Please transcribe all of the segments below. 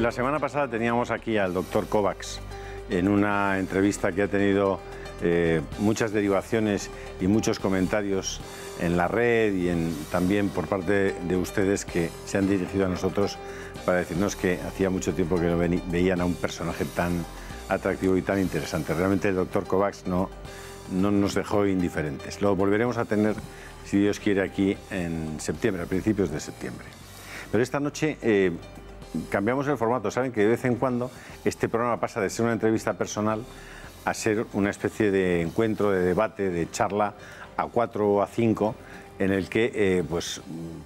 La semana pasada teníamos aquí al doctor Kovacs en una entrevista que ha tenido eh, muchas derivaciones y muchos comentarios en la red y en, también por parte de ustedes que se han dirigido a nosotros para decirnos que hacía mucho tiempo que no veían a un personaje tan atractivo y tan interesante. Realmente el doctor Kovacs no, no nos dejó indiferentes. Lo volveremos a tener, si Dios quiere, aquí en septiembre, a principios de septiembre. Pero esta noche eh, cambiamos el formato. Saben que de vez en cuando este programa pasa de ser una entrevista personal a ser una especie de encuentro, de debate, de charla a cuatro o a cinco en el que eh, pues,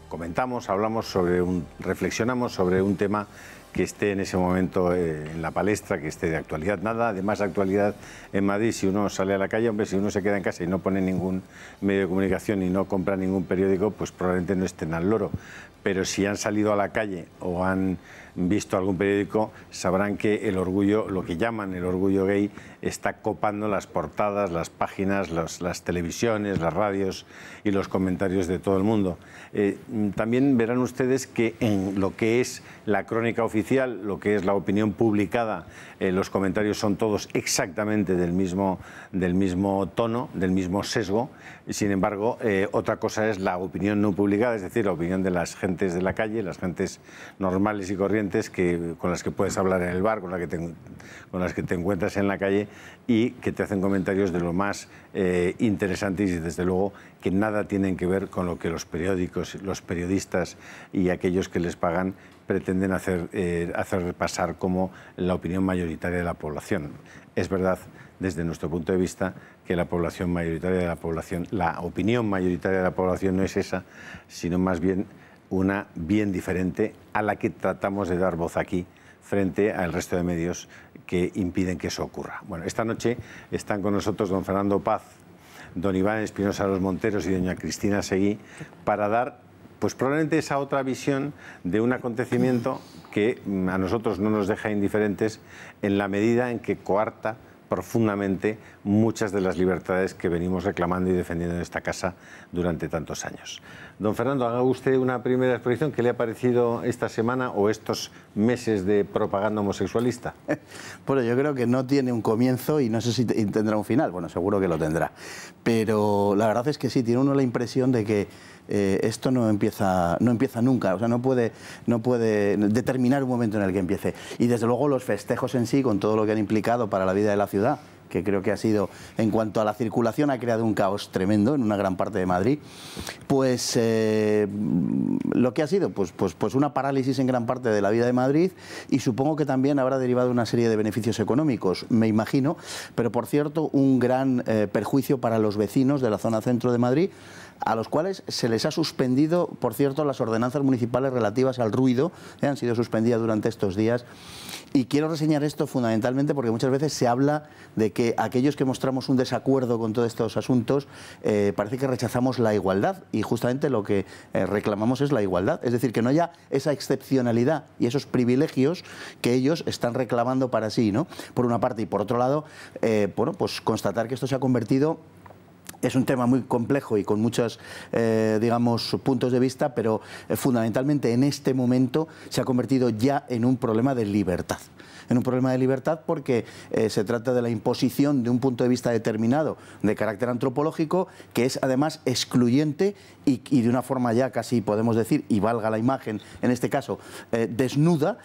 comentamos, hablamos sobre un, reflexionamos sobre un tema que esté en ese momento eh, en la palestra, que esté de actualidad. Nada de más actualidad en Madrid, si uno sale a la calle, hombre, si uno se queda en casa y no pone ningún medio de comunicación y no compra ningún periódico, pues probablemente no estén al loro. Pero si han salido a la calle o han visto algún periódico sabrán que el orgullo, lo que llaman el orgullo gay, está copando las portadas, las páginas, las televisiones, las radios y los comentarios de todo el mundo. Eh, también verán ustedes que en lo que es la crónica oficial, lo que es la opinión publicada, eh, los comentarios son todos exactamente del mismo, del mismo tono, del mismo sesgo. Sin embargo, eh, otra cosa es la opinión no publicada, es decir, la opinión de las gentes de la calle, las gentes normales y corrientes que, con las que puedes hablar en el bar, con, que con las que te encuentras en la calle y que te hacen comentarios de lo más eh, interesantes y desde luego que nada tienen que ver con lo que los periódicos, los periodistas y aquellos que les pagan pretenden hacer, eh, hacer pasar como la opinión mayoritaria de la población. Es verdad, desde nuestro punto de vista, que la población mayoritaria de la población, la opinión mayoritaria de la población no es esa, sino más bien una bien diferente a la que tratamos de dar voz aquí frente al resto de medios que impiden que eso ocurra. Bueno, esta noche están con nosotros don Fernando Paz, don Iván Espinosa Los Monteros y doña Cristina Seguí para dar pues probablemente esa otra visión de un acontecimiento que mm, a nosotros no nos deja indiferentes en la medida en que coarta profundamente muchas de las libertades que venimos reclamando y defendiendo en esta casa durante tantos años. Don Fernando, haga usted una primera exposición. ¿Qué le ha parecido esta semana o estos meses de propaganda homosexualista? Bueno, yo creo que no tiene un comienzo y no sé si tendrá un final. Bueno, seguro que lo tendrá. Pero la verdad es que sí, tiene uno la impresión de que eh, esto no empieza, no empieza nunca, o sea, no puede, no puede determinar un momento en el que empiece. Y desde luego los festejos en sí, con todo lo que han implicado para la vida de la ciudad, que creo que ha sido, en cuanto a la circulación, ha creado un caos tremendo en una gran parte de Madrid, pues eh, lo que ha sido, pues, pues, pues una parálisis en gran parte de la vida de Madrid y supongo que también habrá derivado una serie de beneficios económicos, me imagino, pero por cierto, un gran eh, perjuicio para los vecinos de la zona centro de Madrid, a los cuales se les ha suspendido, por cierto, las ordenanzas municipales relativas al ruido, eh, han sido suspendidas durante estos días. Y quiero reseñar esto fundamentalmente porque muchas veces se habla de que aquellos que mostramos un desacuerdo con todos estos asuntos, eh, parece que rechazamos la igualdad y justamente lo que eh, reclamamos es la igualdad. Es decir, que no haya esa excepcionalidad y esos privilegios que ellos están reclamando para sí, ¿no? Por una parte y por otro lado, bueno, pues constatar que esto se ha convertido es un tema muy complejo y con muchos, eh, digamos, puntos de vista, pero eh, fundamentalmente en este momento se ha convertido ya en un problema de libertad. En un problema de libertad porque eh, se trata de la imposición de un punto de vista determinado de carácter antropológico que es además excluyente y de una forma ya casi podemos decir, y valga la imagen en este caso, desnuda,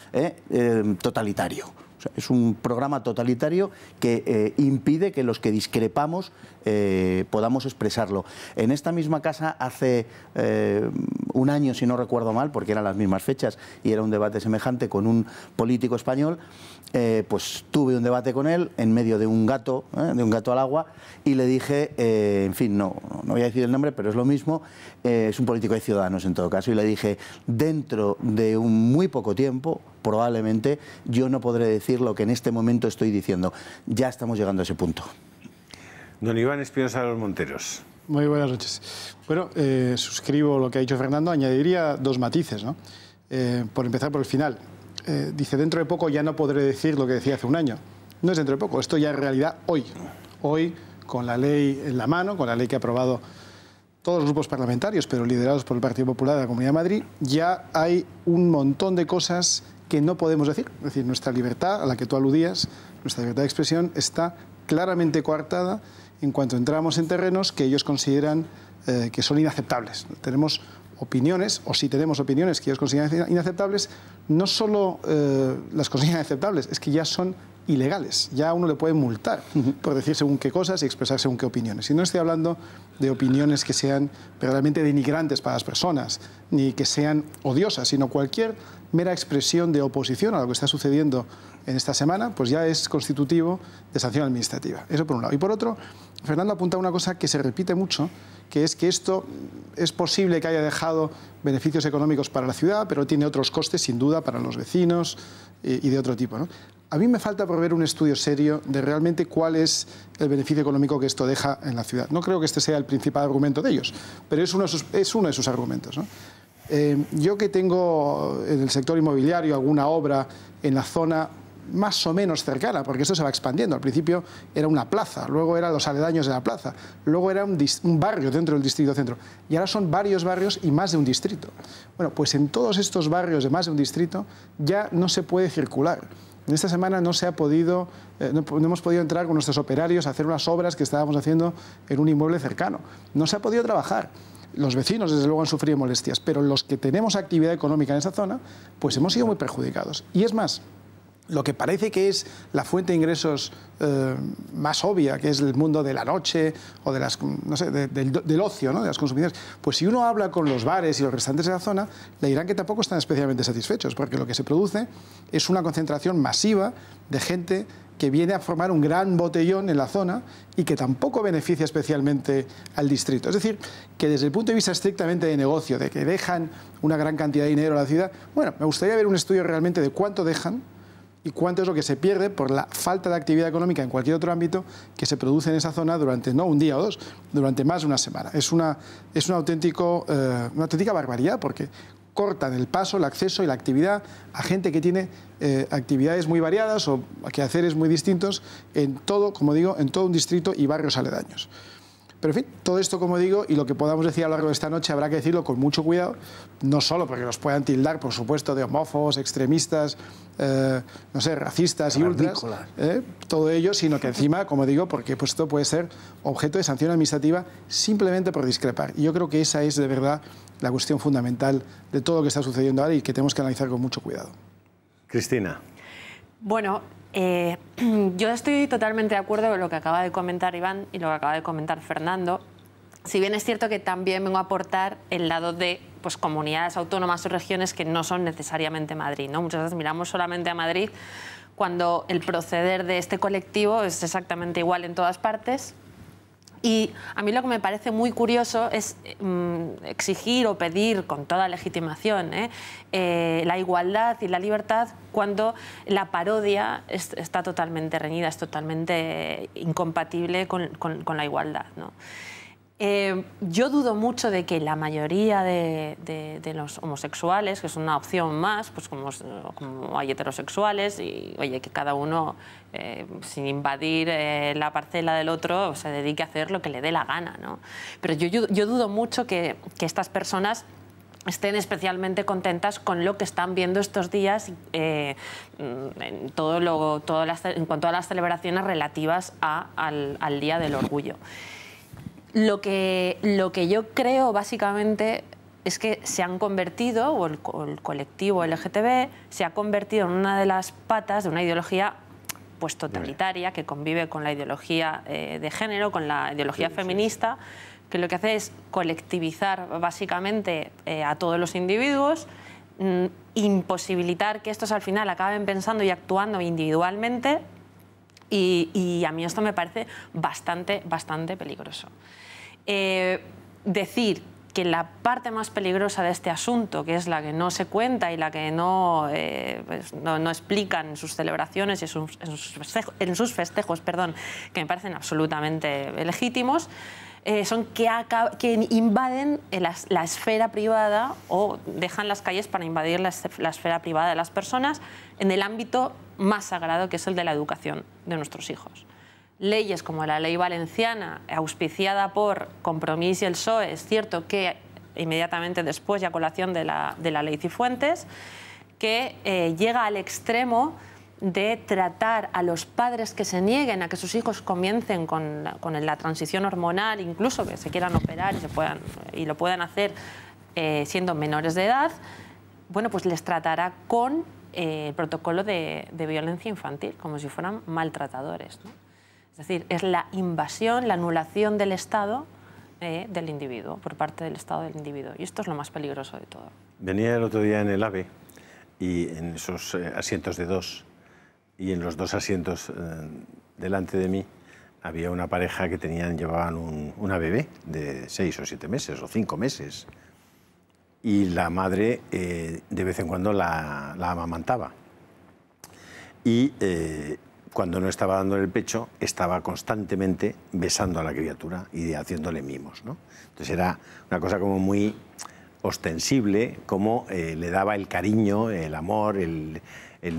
totalitario es un programa totalitario que eh, impide que los que discrepamos eh, podamos expresarlo. En esta misma casa hace eh, un año, si no recuerdo mal, porque eran las mismas fechas y era un debate semejante con un político español, pues tuve un debate con él en medio de un gato, de un gato al agua, y le dije, en fin, no, no voy a decir el nombre, pero es lo mismo, es un político de Ciudadanos en todo caso, y le dije, dentro de un muy poco tiempo, probablemente yo no podré decir lo que en este momento estoy diciendo. Ya estamos llegando a ese punto. Don Iván Espinosa de los Monteros. Muy buenas noches. Bueno, eh, suscribo lo que ha dicho Fernando, añadiría dos matices, ¿no? Eh, por empezar por el final. Eh, dice, dentro de poco ya no podré decir lo que decía hace un año. No es dentro de poco, esto ya es realidad hoy. Hoy, con la ley en la mano, con la ley que ha aprobado todos los grupos parlamentarios, pero liderados por el Partido Popular de la Comunidad de Madrid, ya hay un montón de cosas no podemos decir. Es decir, nuestra libertad, a la que tú aludías, nuestra libertad de expresión está claramente coartada en cuanto entramos en terrenos que ellos consideran eh, que son inaceptables. Tenemos opiniones, o si tenemos opiniones que ellos consideran inaceptables, no solo eh, las consideran inaceptables, es que ya son ilegales. Ya uno le puede multar por decir según qué cosas y expresar según qué opiniones. Y no estoy hablando de opiniones que sean verdaderamente denigrantes para las personas, ni que sean odiosas, sino cualquier mera expresión de oposición a lo que está sucediendo en esta semana, pues ya es constitutivo de sanción administrativa. Eso por un lado. Y por otro, Fernando apunta a una cosa que se repite mucho, que es que esto es posible que haya dejado beneficios económicos para la ciudad, pero tiene otros costes, sin duda, para los vecinos eh, y de otro tipo. A mí me falta proveer un estudio serio de realmente cuál es el beneficio económico que esto deja en la ciudad. No creo que este sea el principal argumento de ellos, pero es uno de sus, es uno de sus argumentos. ¿no? Eh, yo que tengo en el sector inmobiliario alguna obra en la zona más o menos cercana, porque esto se va expandiendo. Al principio era una plaza, luego eran los aledaños de la plaza, luego era un, barrio dentro del distrito centro, y ahora son varios barrios y más de un distrito. Bueno, pues en todos estos barrios de más de un distrito ya no se puede circular. En esta semana no, se ha podido, eh, no hemos podido entrar con nuestros operarios a hacer unas obras que estábamos haciendo en un inmueble cercano. No se ha podido trabajar. Los vecinos, desde luego, han sufrido molestias, pero los que tenemos actividad económica en esa zona, pues hemos sido muy perjudicados. Y es más, lo que parece que es la fuente de ingresos eh, más obvia, que es el mundo de la noche o de las, no sé, del, ocio, ¿no? de las consumiciones, pues si uno habla con los bares y los restaurantes de la zona, le dirán que tampoco están especialmente satisfechos, porque lo que se produce es una concentración masiva de gente que viene a formar un gran botellón en la zona y que tampoco beneficia especialmente al distrito. Es decir, que desde el punto de vista estrictamente de negocio, de que dejan una gran cantidad de dinero a la ciudad, bueno, me gustaría ver un estudio realmente de cuánto dejan y cuánto es lo que se pierde por la falta de actividad económica en cualquier otro ámbito que se produce en esa zona durante no un día o dos, durante más de una semana. Es una, es eh, una auténtica barbaridad porque cortan el paso, el acceso y la actividad a gente que tiene eh, actividades muy variadas o quehaceres muy distintos en todo, como digo, en todo un distrito y barrios aledaños. Pero en fin, todo esto, como digo, y lo que podamos decir a lo largo de esta noche habrá que decirlo con mucho cuidado, no solo porque nos puedan tildar, por supuesto, de homófobos, extremistas, eh, no sé, racistas y ultras, eh, todo ello, sino que encima, como digo, porque pues, esto puede ser objeto de sanción administrativa simplemente por discrepar. Y yo creo que esa es de verdad la cuestión fundamental de todo lo que está sucediendo ahora y que tenemos que analizar con mucho cuidado. Cristina. Bueno, eh, yo estoy totalmente de acuerdo con lo que acaba de comentar Iván y lo que acaba de comentar Fernando. Si bien es cierto que también vengo a aportar el lado de pues, comunidades autónomas o regiones que no son necesariamente Madrid. ¿no? Muchas veces miramos solamente a Madrid cuando el proceder de este colectivo es exactamente igual en todas partes y a mí lo que me parece muy curioso es mm, exigir o pedir con toda legitimación ¿eh? Eh, la igualdad y la libertad cuando la parodia está totalmente reñida, es totalmente incompatible con, la igualdad. Eh, yo dudo mucho de que la mayoría de, los homosexuales, que es una opción más, pues como, hay heterosexuales, y oye, que cada uno, eh, sin invadir eh, la parcela del otro, se dedique a hacer lo que le dé la gana. ¿no? Pero yo, yo, dudo mucho que, estas personas estén especialmente contentas con lo que están viendo estos días eh, en, todo las, en cuanto a las celebraciones relativas al, al Día del Orgullo. Lo que, yo creo básicamente es que se han convertido, o el, colectivo LGTB se ha convertido en una de las patas de una ideología pues totalitaria que convive con la ideología eh, de género, con la ideología feminista, que lo que hace es colectivizar básicamente eh, a todos los individuos, mm, imposibilitar que estos al final acaben pensando y actuando individualmente y, y a mí esto me parece bastante, bastante peligroso. Eh, decir que la parte más peligrosa de este asunto, que es la que no se cuenta y la que no, eh, pues, explican en sus celebraciones y en sus, festejos, perdón, que me parecen absolutamente legítimos, eh, son que, invaden la, esfera privada o dejan las calles para invadir la, esfera privada de las personas en el ámbito más sagrado que es el de la educación de nuestros hijos leyes como la ley valenciana, auspiciada por Compromís y el PSOE, es cierto que inmediatamente después y colación de la, ley Cifuentes, que eh, llega al extremo de tratar a los padres que se nieguen a que sus hijos comiencen con la, transición hormonal, incluso que se quieran operar y, puedan, y lo puedan hacer eh, siendo menores de edad, bueno, pues les tratará con eh, el protocolo de, de, violencia infantil, como si fueran maltratadores. Es decir, es la invasión, la anulación del Estado eh, del individuo, por parte del Estado del individuo. Y esto es lo más peligroso de todo. Venía el otro día en el AVE y en esos eh, asientos de dos, y en los dos asientos eh, delante de mí había una pareja que tenían, llevaban un, una bebé de seis o siete meses o cinco meses, y la madre de vez en cuando la, la amamantaba. Y cuando no estaba dando el pecho, estaba constantemente besando a la criatura y haciéndole mimos. ¿no? Entonces era una cosa como muy ostensible, como eh, le daba el cariño, el amor, el,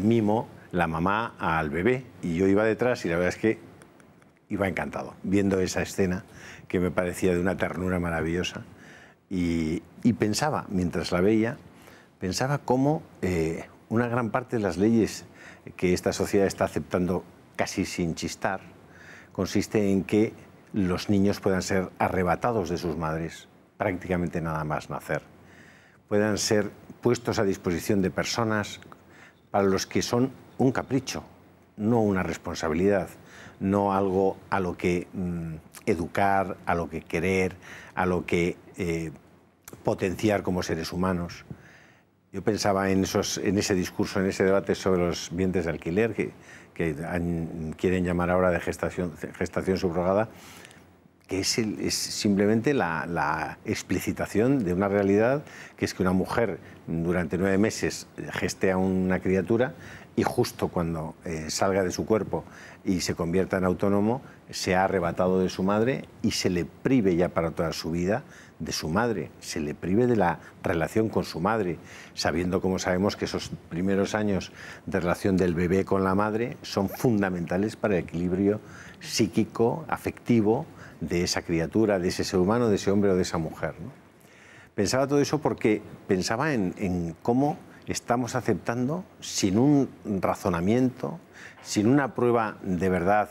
mimo la mamá al bebé. Y yo iba detrás y la verdad es que iba encantado, viendo esa escena que me parecía de una ternura maravillosa. Y, pensaba, mientras la veía, pensaba cómo eh, una gran parte de las leyes que esta sociedad está aceptando casi sin chistar, consiste en que los niños puedan ser arrebatados de sus madres prácticamente nada más nacer, puedan ser puestos a disposición de personas para los que son un capricho, no una responsabilidad, no algo a lo que mm, educar, a lo que querer, a lo que eh, potenciar como seres humanos. Yo pensaba en, ese discurso, en ese debate sobre los vientres de alquiler, que, quieren llamar ahora de gestación, subrogada, que es, simplemente la, explicitación de una realidad, que es que una mujer durante nueve meses gestea a una criatura y justo cuando eh, salga de su cuerpo y se convierta en autónomo, se ha arrebatado de su madre y se le prive ya para toda su vida de su madre, se le prive de la relación con su madre, sabiendo como sabemos que esos primeros años de relación del bebé con la madre son fundamentales para el equilibrio psíquico, afectivo de esa criatura, de ese ser humano, de ese hombre o de esa mujer. Pensaba todo eso porque pensaba en cómo estamos aceptando sin un razonamiento, sin una prueba de verdad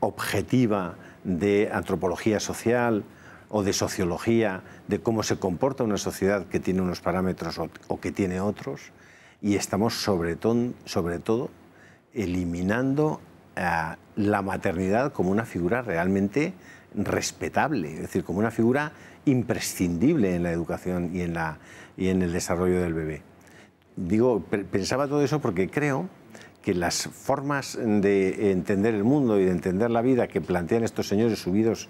objetiva de antropología social, o de sociología de cómo se comporta una sociedad que tiene unos parámetros o, que tiene otros, y estamos sobre, todo eliminando eh, la maternidad como una figura realmente respetable, es decir, como una figura imprescindible en la educación y en, la, y en el desarrollo del bebé. Digo, pensaba todo eso porque creo que las formas de entender el mundo y de entender la vida que plantean estos señores subidos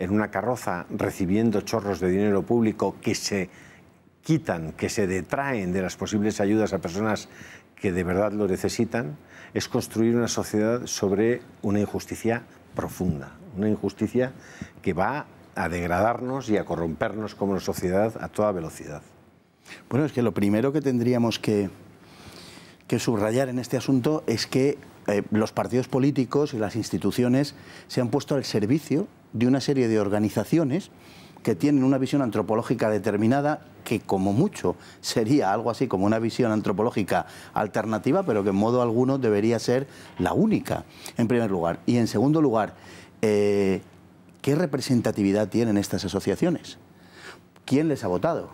en una carroza recibiendo chorros de dinero público que se quitan, que se detraen de las posibles ayudas a personas que de verdad lo necesitan, es construir una sociedad sobre una injusticia profunda, una injusticia que va a degradarnos y a corrompernos como sociedad a toda velocidad. Bueno, es que lo primero que tendríamos que, subrayar en este asunto es que eh, los partidos políticos y las instituciones se han puesto al servicio de una serie de organizaciones que tienen una visión antropológica determinada que como mucho sería algo así como una visión antropológica alternativa, pero que en modo alguno debería ser la única, en primer lugar. Y en segundo lugar, eh, ¿qué representatividad tienen estas asociaciones? ¿Quién les ha votado?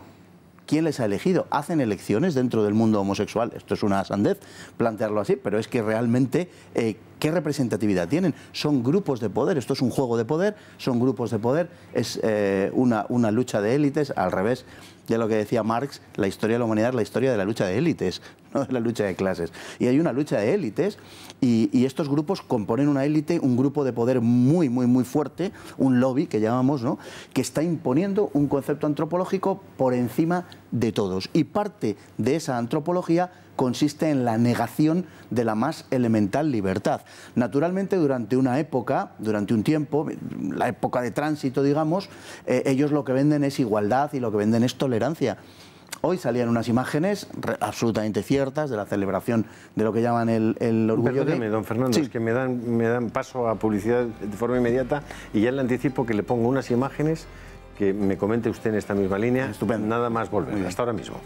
¿Quién les ha elegido? ¿Hacen elecciones dentro del mundo homosexual? Esto es una sandez plantearlo así, pero es que realmente... Eh, ¿Qué representatividad tienen? Son grupos de poder, esto es un juego de poder, son grupos de poder, es eh, una, lucha de élites, al revés de lo que decía Marx, la historia de la humanidad es la historia de la lucha de élites, no de la lucha de clases. Y hay una lucha de élites y, y estos grupos componen una élite, un grupo de poder muy, muy, muy fuerte, un lobby que llamamos, ¿no? que está imponiendo un concepto antropológico por encima de todos. Y parte de esa antropología consiste en la negación de la más elemental libertad. Naturalmente, durante una época, durante un tiempo, la época de tránsito, digamos, eh, ellos lo que venden es igualdad y lo que venden es tolerancia. Hoy salían unas imágenes absolutamente ciertas de la celebración de lo que llaman el, orgullo Perdóneme, don Fernando, es que me dan, me dan paso a publicidad de forma inmediata y ya le anticipo que le pongo unas imágenes que me comente usted en esta misma línea. Nada más volver. Hasta ahora mismo.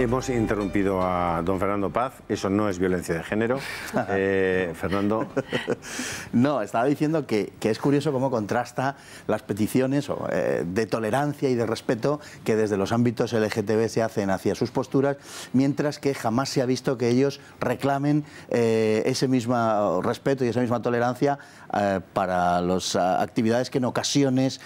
Hemos interrumpido a don Fernando Paz, eso no es violencia de género. Eh, Fernando. No, estaba diciendo que, es curioso cómo contrasta las peticiones eh, de tolerancia y de respeto que desde los ámbitos LGTB se hacen hacia sus posturas, mientras que jamás se ha visto que ellos reclamen eh, ese mismo respeto y esa misma tolerancia para las actividades que en ocasiones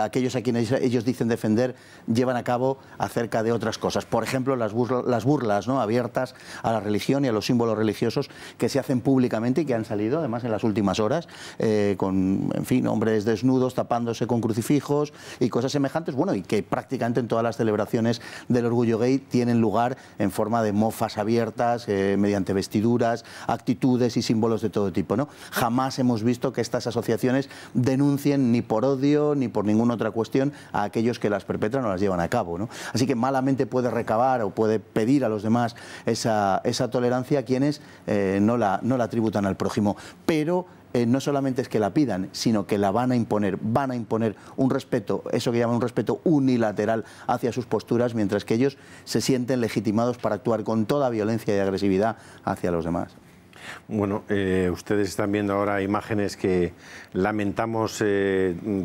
aquellos a quienes ellos dicen defender llevan a cabo acerca de otras cosas. Por ejemplo, las las burlas ¿no? abiertas a la religión y a los símbolos religiosos que se hacen públicamente y que han salido además en las últimas horas, eh, con, en fin, hombres desnudos tapándose con crucifijos y cosas semejantes, bueno, y que prácticamente en todas las celebraciones del orgullo gay tienen lugar en forma de mofas abiertas, eh, mediante vestiduras, actitudes y símbolos de todo tipo. ¿no? Jamás hemos visto que estas asociaciones denuncien ni por odio ni por ninguna otra cuestión a aquellos que las perpetran o las llevan a cabo. Así que malamente puede recabar o puede puede pedir a los demás esa, tolerancia a quienes eh, no, la, no la tributan al prójimo. Pero eh, no solamente es que la pidan, sino que la van a imponer, van a imponer un respeto, eso que llaman un respeto unilateral hacia sus posturas, mientras que ellos se sienten legitimados para actuar con toda violencia y agresividad hacia los demás. Bueno, eh, ustedes están viendo ahora imágenes que lamentamos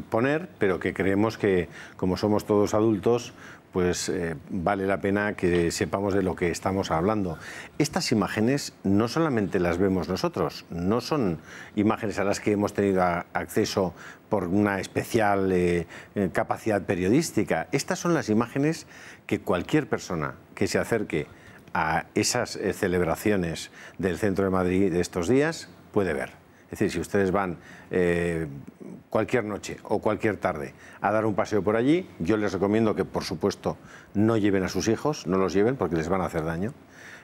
poner, pero que creemos que, como somos todos adultos, pues eh, vale la pena que sepamos de lo que estamos hablando. Estas imágenes no solamente las vemos nosotros, no son imágenes a las que hemos tenido acceso por una especial eh, eh, capacidad periodística. Estas son las imágenes que cualquier persona que se acerque a esas celebraciones del centro de Madrid de estos días puede ver. Es decir, si ustedes van eh, cualquier noche o cualquier tarde a dar un paseo por allí, yo les recomiendo que, por supuesto, no lleven a sus hijos, no los lleven porque les van a hacer daño.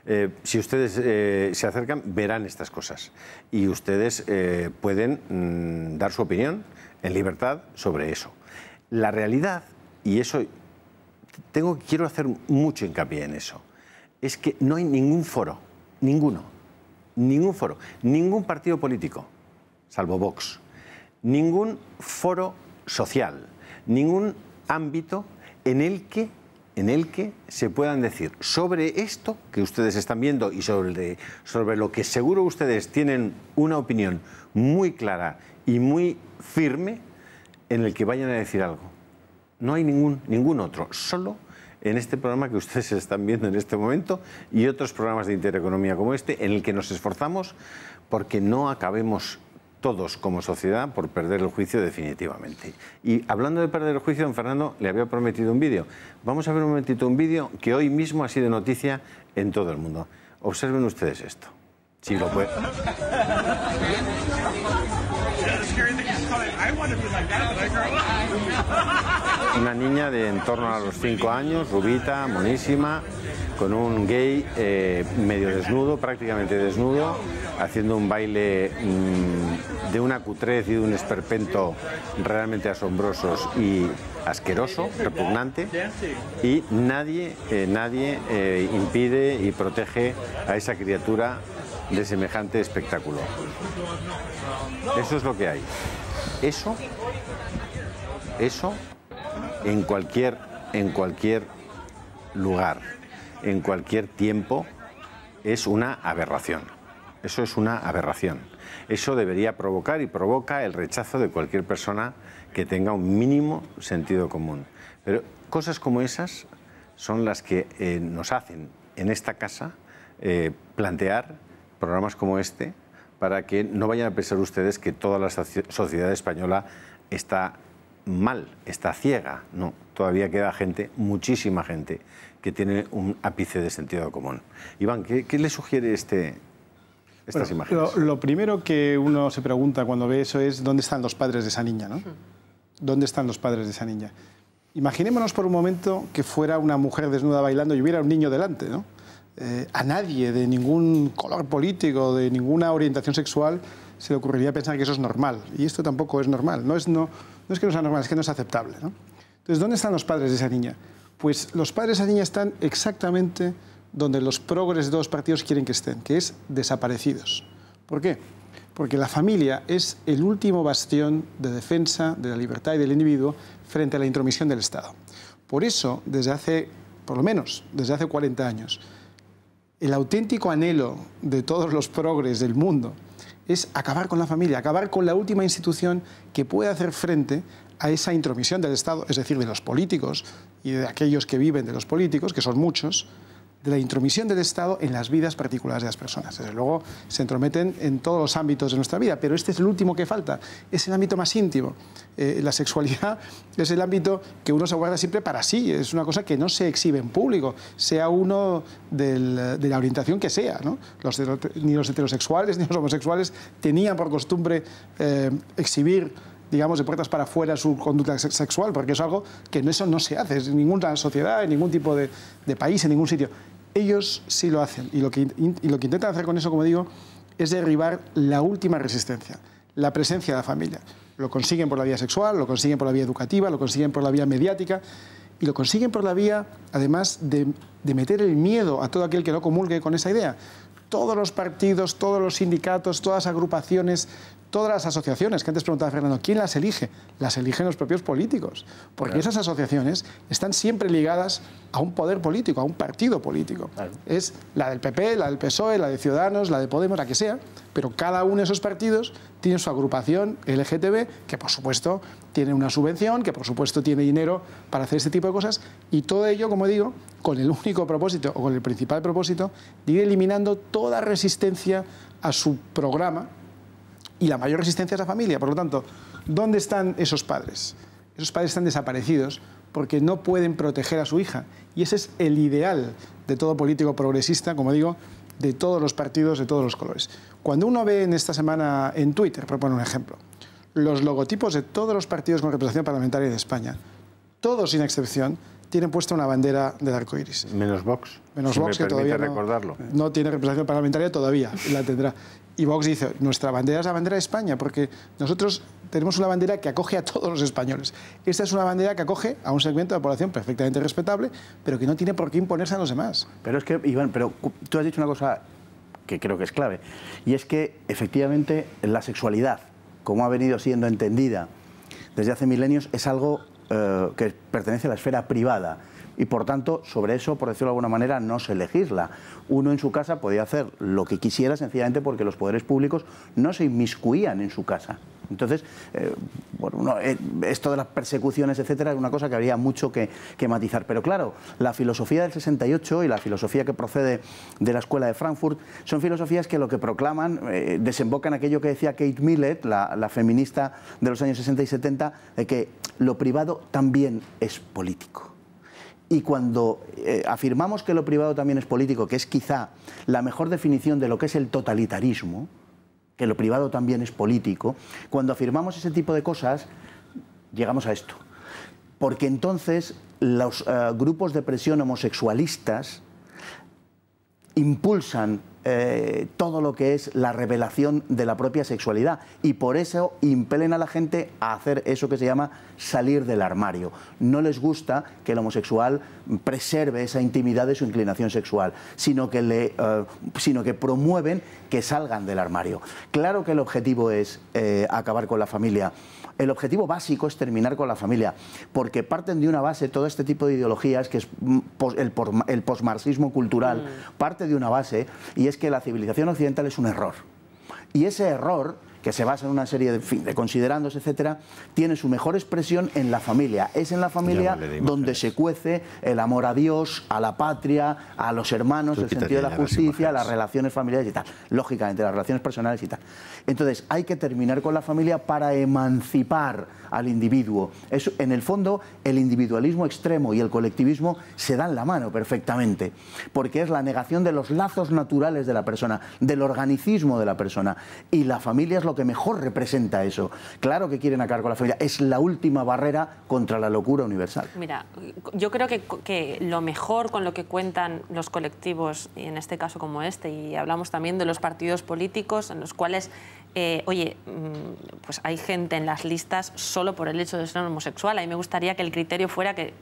Eh, si ustedes eh, se acercan, verán estas cosas y ustedes pueden mm, dar su opinión en libertad sobre eso. La realidad, y eso tengo, quiero hacer mucho hincapié en eso, es que no hay ningún foro, ninguno, ningún foro, ningún partido político salvo Vox, ningún foro social, ningún ámbito en el que en el que se puedan decir sobre esto que ustedes están viendo y sobre, lo que seguro ustedes tienen una opinión muy clara y muy firme en el que vayan a decir algo. No hay ningún, ningún otro, solo en este programa que ustedes están viendo en este momento y otros programas de intereconomía como este, en el que nos esforzamos porque no acabemos todos como sociedad por perder el juicio definitivamente. Y hablando de perder el juicio, don Fernando le había prometido un vídeo. Vamos a ver un momentito un vídeo que hoy mismo ha sido noticia en todo el mundo. Observen ustedes esto. Si lo Una niña de en torno a los 5 años, rubita, monísima, con un gay eh, medio desnudo, prácticamente desnudo, haciendo un baile mm, de una cutrez y de un esperpento realmente asombrosos y asqueroso, repugnante, y nadie, eh, nadie eh, impide y protege a esa criatura de semejante espectáculo. Eso es lo que hay. Eso, eso, en cualquier, en cualquier lugar en cualquier tiempo es una aberración. Eso es una aberración. Eso debería provocar y provoca el rechazo de cualquier persona que tenga un mínimo sentido común. Pero cosas como esas son las que eh, nos hacen en esta casa eh, plantear programas como este para que no vayan a pensar ustedes que toda la sociedad española está mal, está ciega. No, todavía queda gente, muchísima gente, que tiene un ápice de sentido común. Iván, ¿qué, le sugiere este, estas imágenes? Lo, primero que uno se pregunta cuando ve eso es dónde están los padres de esa niña, ¿no? ¿Dónde están los padres de esa niña? Imaginémonos por un momento que fuera una mujer desnuda bailando y hubiera un niño delante, ¿no? Eh, a nadie de ningún color político, de ninguna orientación sexual, se le ocurriría pensar que eso es normal. Y esto tampoco es normal. No es, no, no es que no sea normal, es que no es aceptable. Entonces, ¿dónde están los padres de esa niña? Pues los padres de esa niña están exactamente donde los progres de los partidos quieren que estén, que es desaparecidos. ¿Por qué? Porque la familia es el último bastión de defensa de la libertad y del individuo frente a la intromisión del Estado. Por eso, desde hace, por lo menos, desde hace 40 años, el auténtico anhelo de todos los progres del mundo es acabar con la familia, acabar con la última institución que puede hacer frente a esa intromisión del Estado, es decir, de los políticos y de aquellos que viven de los políticos, que son muchos, de la intromisión del Estado en las vidas particulares de las personas. Desde luego se entrometen en todos los ámbitos de nuestra vida, pero este es el último que falta, es el ámbito más íntimo. Eh, la sexualidad es el ámbito que uno se guarda siempre para sí, es una cosa que no se exhibe en público, sea uno de la orientación que sea. ni los heterosexuales ni los homosexuales tenían por costumbre eh, exhibir digamos, de puertas para afuera su conducta sexual, porque es algo que eso no se hace en ninguna sociedad, en ningún tipo de, de país, en ningún sitio. Ellos sí lo hacen y lo, que, intentan hacer con eso, como digo, es derribar la última resistencia, la presencia de la familia. Lo consiguen por la vía sexual, lo consiguen por la vía educativa, lo consiguen por la vía mediática y lo consiguen por la vía, además, de, de meter el miedo a todo aquel que no comulgue con esa idea todos los partidos, todos los sindicatos, todas las agrupaciones, todas las asociaciones, que antes preguntaba Fernando, ¿quién las elige? Las eligen los propios políticos, porque esas asociaciones están siempre ligadas a un poder político, a un partido político. Es la del PP, la del PSOE, la de Ciudadanos, la de Podemos, la que sea, pero cada uno de esos partidos tiene su agrupación LGTB, que por supuesto tiene una subvención, que por supuesto tiene dinero para hacer este tipo de cosas, y todo ello, como digo, con el único propósito o con el principal propósito de ir eliminando toda resistencia a su programa y la mayor resistencia a la familia. Por lo tanto, ¿dónde están esos padres? Esos padres están desaparecidos porque no pueden proteger a su hija. Y ese es el ideal de todo político progresista, como digo, de todos los partidos, de todos los colores. Cuando uno ve en esta semana en Twitter, propone un ejemplo, los logotipos de todos los partidos con representación parlamentaria de España, todos sin excepción, tienen puesta una bandera del arco iris. Menos Vox. Menos Vox, que todavía no, no tiene representación parlamentaria, todavía la tendrá. Y Vox dice, nuestra bandera es la bandera de España, porque nosotros tenemos una bandera que acoge a todos los españoles. Esta es una bandera que acoge a un segmento de la población perfectamente respetable, pero que no tiene por qué imponerse a los demás. Pero es que, Iván, pero tú has dicho una cosa que creo que es clave, y es que efectivamente la sexualidad, como ha venido siendo entendida desde hace milenios, es algo eh, que pertenece a la esfera privada. Y por tanto, sobre eso, por decirlo de alguna manera, no se legisla. Uno en su casa podía hacer lo que quisiera sencillamente porque los poderes públicos no se inmiscuían en su casa. Entonces, eh, bueno, eh, esto de las persecuciones, etcétera, es una cosa que habría mucho que, que, matizar. Pero claro, la filosofía del 68 y la filosofía que procede de la escuela de Frankfurt son filosofías que lo que proclaman eh, desembocan en aquello que decía Kate Millett, la, la, feminista de los años 60 y 70, de que lo privado también es político. Y cuando afirmamos que lo privado también es político, que es quizá la mejor definición de lo que es el totalitarismo, que lo privado también es político, cuando afirmamos ese tipo de cosas, llegamos a esto. Porque entonces los eh, grupos de presión homosexualistas impulsan eh, todo lo que es la revelación de la propia sexualidad y por eso impelen a la gente a hacer eso que se llama salir del armario. No les gusta que el homosexual preserve esa intimidad de su inclinación sexual, sino que, le, eh, sino que promueven que salgan del armario. Claro que el objetivo es eh, acabar con la familia el objetivo básico es terminar con la familia, porque parten de una base todo este tipo de ideologías, que es mm, el posmarxismo cultural, mm. parte de una base, y es que la civilización occidental es un error. Y ese error que se basa en una serie de, considerandos, etcétera, tiene su mejor expresión en la familia. Es en la familia donde se cuece el amor a Dios, a la patria, a los hermanos, el sentido de la justicia, las, relaciones familiares y tal. Lógicamente, las relaciones personales y tal. Entonces, hay que terminar con la familia para emancipar al individuo. Es, en el fondo, el individualismo extremo y el colectivismo se dan la mano perfectamente, porque es la negación de los lazos naturales de la persona, del organicismo de la persona. Y la familia es lo que mejor representa eso. Claro que quieren acabar con la familia, es la última barrera contra la locura universal. Mira, yo creo que, que lo mejor con lo que cuentan los colectivos, y en este caso como este, y hablamos también de los partidos políticos en los cuales eh, oye, mm, pues hay gente en las listas solo por el hecho de ser homosexual. A mí me gustaría que el criterio fuera que,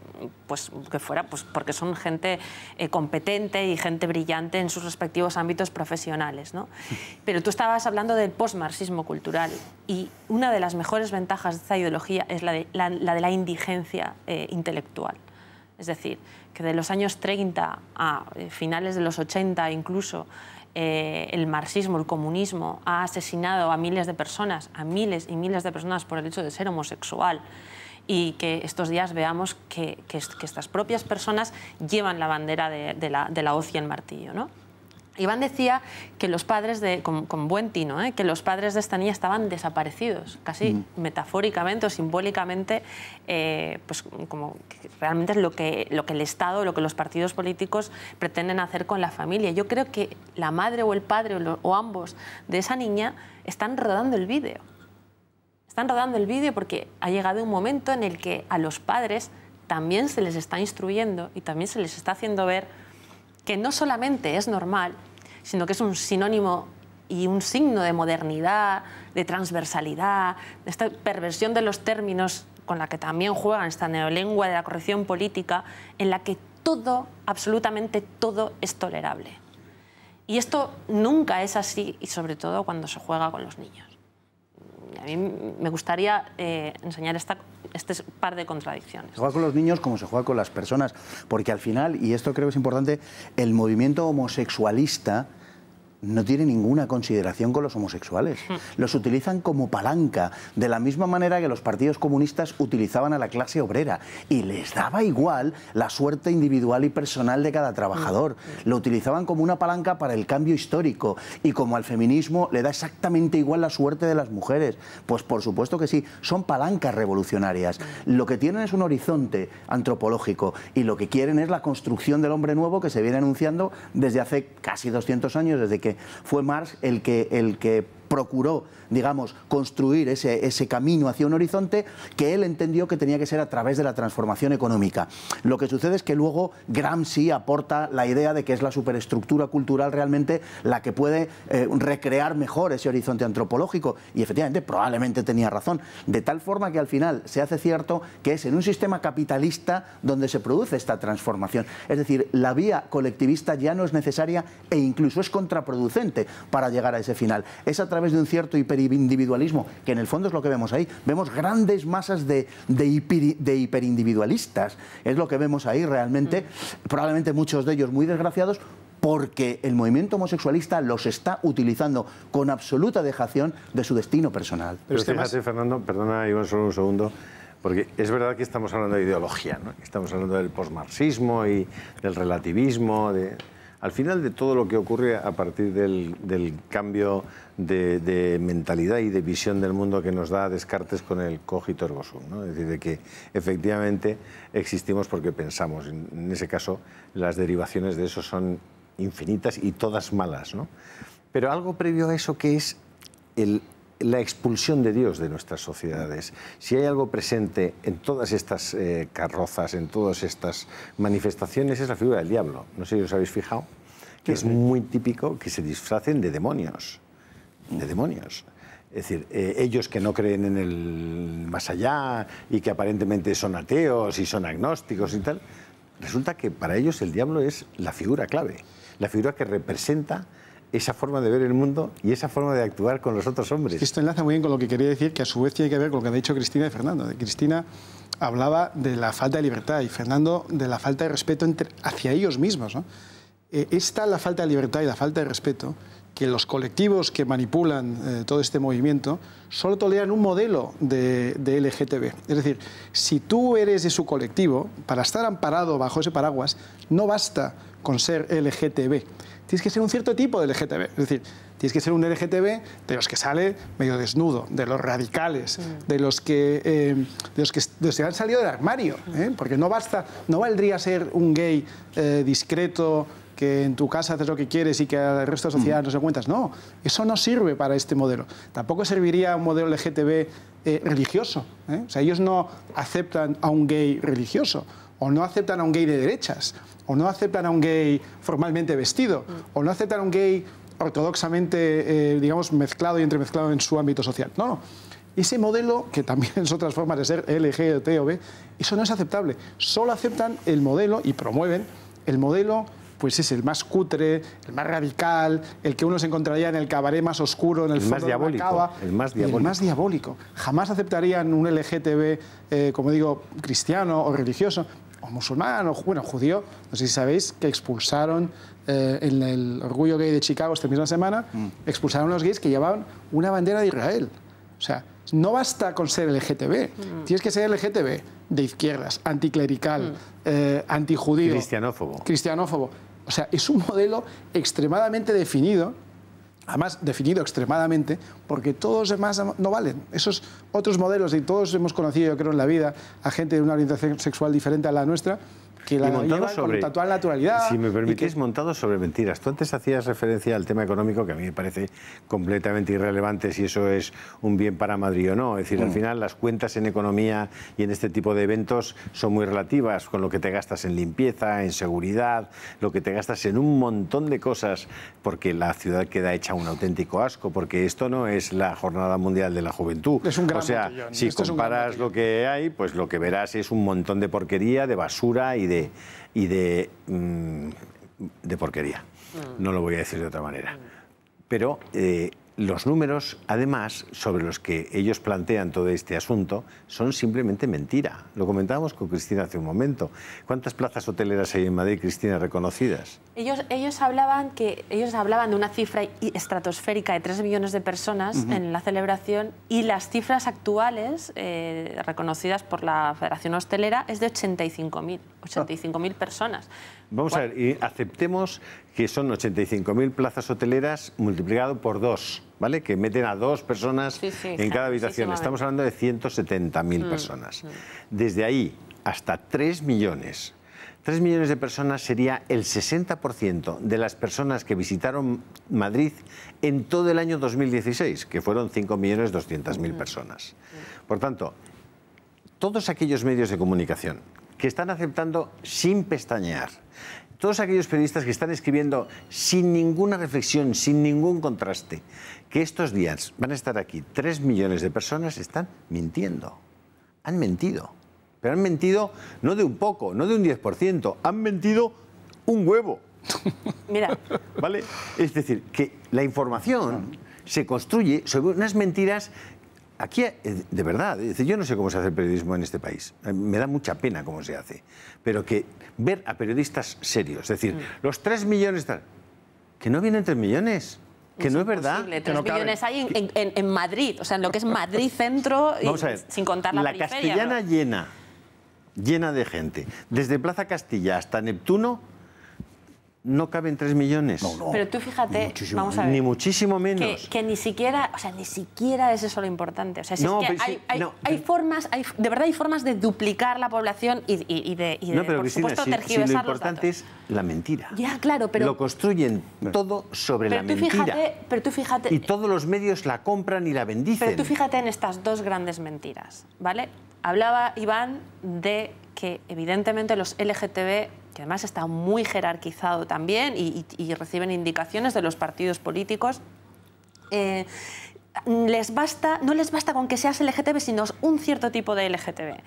pues, que fuera pues, porque son gente eh, competente y gente brillante en sus respectivos ámbitos profesionales. ¿no? Pero tú estabas hablando del postmarxismo cultural y una de las mejores ventajas de esta ideología es la de la, indigencia eh, intelectual. Es decir, que de los años 30 a finales de los 80 incluso, eh, el marxismo, el comunismo, ha asesinado a miles de personas, a miles y miles de personas por el hecho de ser homosexual y que estos días veamos que, estas propias personas llevan la bandera de, la, de la hoz y martillo. Iván decía que los padres, de, con, buen tino, ¿eh? que los padres de esta niña estaban desaparecidos, casi mm. metafóricamente o simbólicamente, eh, pues como realmente es lo que, lo que el Estado, lo que los partidos políticos pretenden hacer con la familia. Yo creo que la madre o el padre o ambos de esa niña están rodando el vídeo. Están rodando el vídeo porque ha llegado un momento en el que a los padres también se les está instruyendo y también se les está haciendo ver que no solamente es normal, sino que es un sinónimo y un signo de modernidad, de transversalidad, de esta perversión de los términos con la que también juegan esta neolengua de la corrección política, en la que todo, absolutamente todo, es tolerable. Y esto nunca es así, y sobre todo cuando se juega con los niños a mí me gustaría eh, enseñar esta, este par de contradicciones. Se juega con los niños como se juega con las personas, porque al final, y esto creo que es importante, el movimiento homosexualista no tiene ninguna consideración con los homosexuales. Hmm. Los utilizan como palanca, de la misma manera que los partidos comunistas utilizaban a la clase obrera. Y les daba igual la suerte individual y personal de cada trabajador. Hmm. Hmm. Lo utilizaban como una palanca para el cambio histórico. Y como al feminismo le da exactamente igual la suerte de las mujeres. Pues por supuesto que sí, son palancas revolucionarias. Lo que tienen es un horizonte antropológico y lo que quieren es la construcción del hombre nuevo que se viene anunciando desde hace casi 200 años, desde que fue Marx el que, el que procuró, digamos, construir ese, ese camino hacia un horizonte que él entendió que tenía que ser a través de la transformación económica. Lo que sucede es que luego Gramsci aporta la idea de que es la superestructura cultural realmente la que puede eh, recrear mejor ese horizonte antropológico y efectivamente probablemente tenía razón. De tal forma que al final se hace cierto que es en un sistema capitalista donde se produce esta transformación. Es decir, la vía colectivista ya no es necesaria e incluso es contraproducente para llegar a ese final. Es a través través de un cierto hiperindividualismo, que en el fondo es lo que vemos ahí. Vemos grandes masas de, de, hiperindividualistas, es lo que vemos ahí realmente, mm. probablemente muchos de ellos muy desgraciados, porque el movimiento homosexualista los está utilizando con absoluta dejación de su destino personal. Pero este Fernando, perdona, Iván, solo un segundo, porque es verdad que estamos hablando de ideología, ¿no? estamos hablando del posmarxismo y del relativismo, de... Al final de todo lo que ocurre a partir del, cambio de, mentalidad y de visión del mundo que nos da Descartes con el cogito ergo sum, ¿no? es decir, de que efectivamente existimos porque pensamos. En ese caso, las derivaciones de eso son infinitas y todas malas. ¿no? Pero algo previo a eso que es el, la expulsión de Dios de nuestras sociedades. Si hay algo presente en todas estas eh, carrozas, en todas estas manifestaciones, es la figura del diablo. No sé si os habéis fijado, que es muy típico que se disfracen de demonios. De demonios. Es decir, eh, ellos que no creen en el más allá y que aparentemente son ateos y son agnósticos y tal, resulta que para ellos el diablo es la figura clave, la figura que representa esa forma de ver el mundo y esa forma de actuar con los otros hombres. Esto enlaza muy bien con lo que quería decir, que a su vez tiene que ver con lo que han dicho Cristina y Fernando. Cristina hablaba de la falta de libertad y Fernando de la falta de respeto hacia ellos mismos. E, esta, la falta de libertad y la falta de respeto, que los colectivos que manipulan eh, todo este movimiento solo toleran un modelo de, LGTB. Es decir, si tú eres de su colectivo, para estar amparado bajo ese paraguas, no basta con ser LGTB. Tienes que ser un cierto tipo de LGTB. Es decir, tienes que ser un LGTB de los que sale medio desnudo, de los radicales, de, los que, eh, de, los que, han salido del armario. ¿eh? Porque no basta, no valdría ser un gay discreto, que en tu casa haces lo que quieres y que al resto de la sociedad mm. no se cuentas. No, eso no sirve para este modelo. Tampoco serviría un modelo LGTB eh, religioso. ¿eh? O sea, ellos no aceptan a un gay religioso, o no aceptan a un gay de derechas, o no aceptan a un gay formalmente vestido, mm. o no aceptan a un gay ortodoxamente, eh, digamos, mezclado y entremezclado en su ámbito social. No, Ese modelo, que también es otras formas de ser L, eso no es aceptable. Solo aceptan el modelo y promueven el modelo pues es el más cutre, el más radical, el que uno se encontraría en el cabaret más oscuro, en el, fondo más diabólico, de la el más diabólico. Jamás aceptarían un LGTB, eh, como digo, cristiano o religioso, o musulmán, o bueno, judío. No sé si sabéis que expulsaron eh, en el orgullo gay de Chicago esta misma semana, mm. expulsaron a los gays que llevaban una bandera de Israel. O sea, no basta con ser LGTB, mm. tienes que ser LGTB de izquierdas, anticlerical, mm. eh, antijudío. Cristianófobo. Cristianófobo. O sea, es un modelo extremadamente definido, además definido extremadamente, porque todos los demás no valen. Esos otros modelos, y todos hemos conocido, yo creo, en la vida, a gente de una orientación sexual diferente a la nuestra, montado sobre, con naturalidad. Si me permitís, montado sobre mentiras. Tú antes hacías referencia al tema económico, que a mí me parece completamente irrelevante si eso es un bien para Madrid o no. Es decir, al mm. final las cuentas en economía y en este tipo de eventos son muy relativas con lo que te gastas en limpieza, en seguridad, lo que te gastas en un montón de cosas, porque la ciudad queda hecha un auténtico asco, porque esto no es la Jornada Mundial de la Juventud. Es un o sea, si comparas lo que hay, pues lo que verás es un montón de porquería, de basura y de y de, mm, de porquería. Mm. No lo voy a decir de otra manera. Pero eh, los números, además, sobre los que ellos plantean todo este asunto, son simplemente mentira. Lo comentábamos con Cristina hace un momento. ¿Cuántas plazas hoteleras hay en Madrid, Cristina, reconocidas? Ellos, ellos, hablaban, que, ellos hablaban de una cifra estratosférica de 3 millones de personas en la celebración y las cifras actuales eh, reconocidas por la Federación Hostelera es de 85.000 85 personas. Vamos a ver, y aceptemos que son 85.000 plazas hoteleras multiplicado por dos, ¿vale? Que meten a dos personas en cada habitación. Estamos hablando de 170.000 mm, personas. Mm. Desde ahí hasta 3 millones. 3 millones de personas sería el 60% de las personas que visitaron Madrid en todo el año 2016, que fueron 5.200.000 mm. personas. Por tanto, todos aquellos medios de comunicación que están aceptando sin pestañear todos aquellos periodistas que están escribiendo sin ninguna reflexión, sin ningún contraste, que estos días van a estar aquí tres millones de personas, están mintiendo. Han mentido. Pero han mentido no de un poco, no de un 10%, han mentido un huevo. Mira. ¿Vale? Es decir, que la información se construye sobre unas mentiras Aquí, eh, de verdad, yo no sé cómo se hace el periodismo en este país. Eh, me da mucha pena cómo se hace. Pero que ver a periodistas serios, es decir, mm. los tres millones, que no vienen tres millones. Que no es verdad. Tres millones hay en, Madrid, o sea, en lo que es Madrid centro, sin contar la, la castellana llena, llena de gente, desde Plaza Castilla hasta Neptuno, no caben 3 millones. No, Pero tú fíjate, ni vamos a ver, ni muchísimo menos. Que, ni siquiera, o sea, ni siquiera es eso lo importante. O sea, hay, formas, hay, de verdad hay formas de duplicar la población y, de, por supuesto, lo importante es la mentira. Ya, claro, pero... Lo construyen todo sobre la mentira. pero tú fíjate... Y todos los medios la compran y la bendicen. Pero tú fíjate en estas dos grandes mentiras, ¿vale? Hablaba Iván de que evidentemente los LGTB, que además está muy jerarquizado también y, reciben indicaciones de los partidos políticos, eh, les basta, no les basta con que seas LGTB, sino un cierto tipo de LGTB.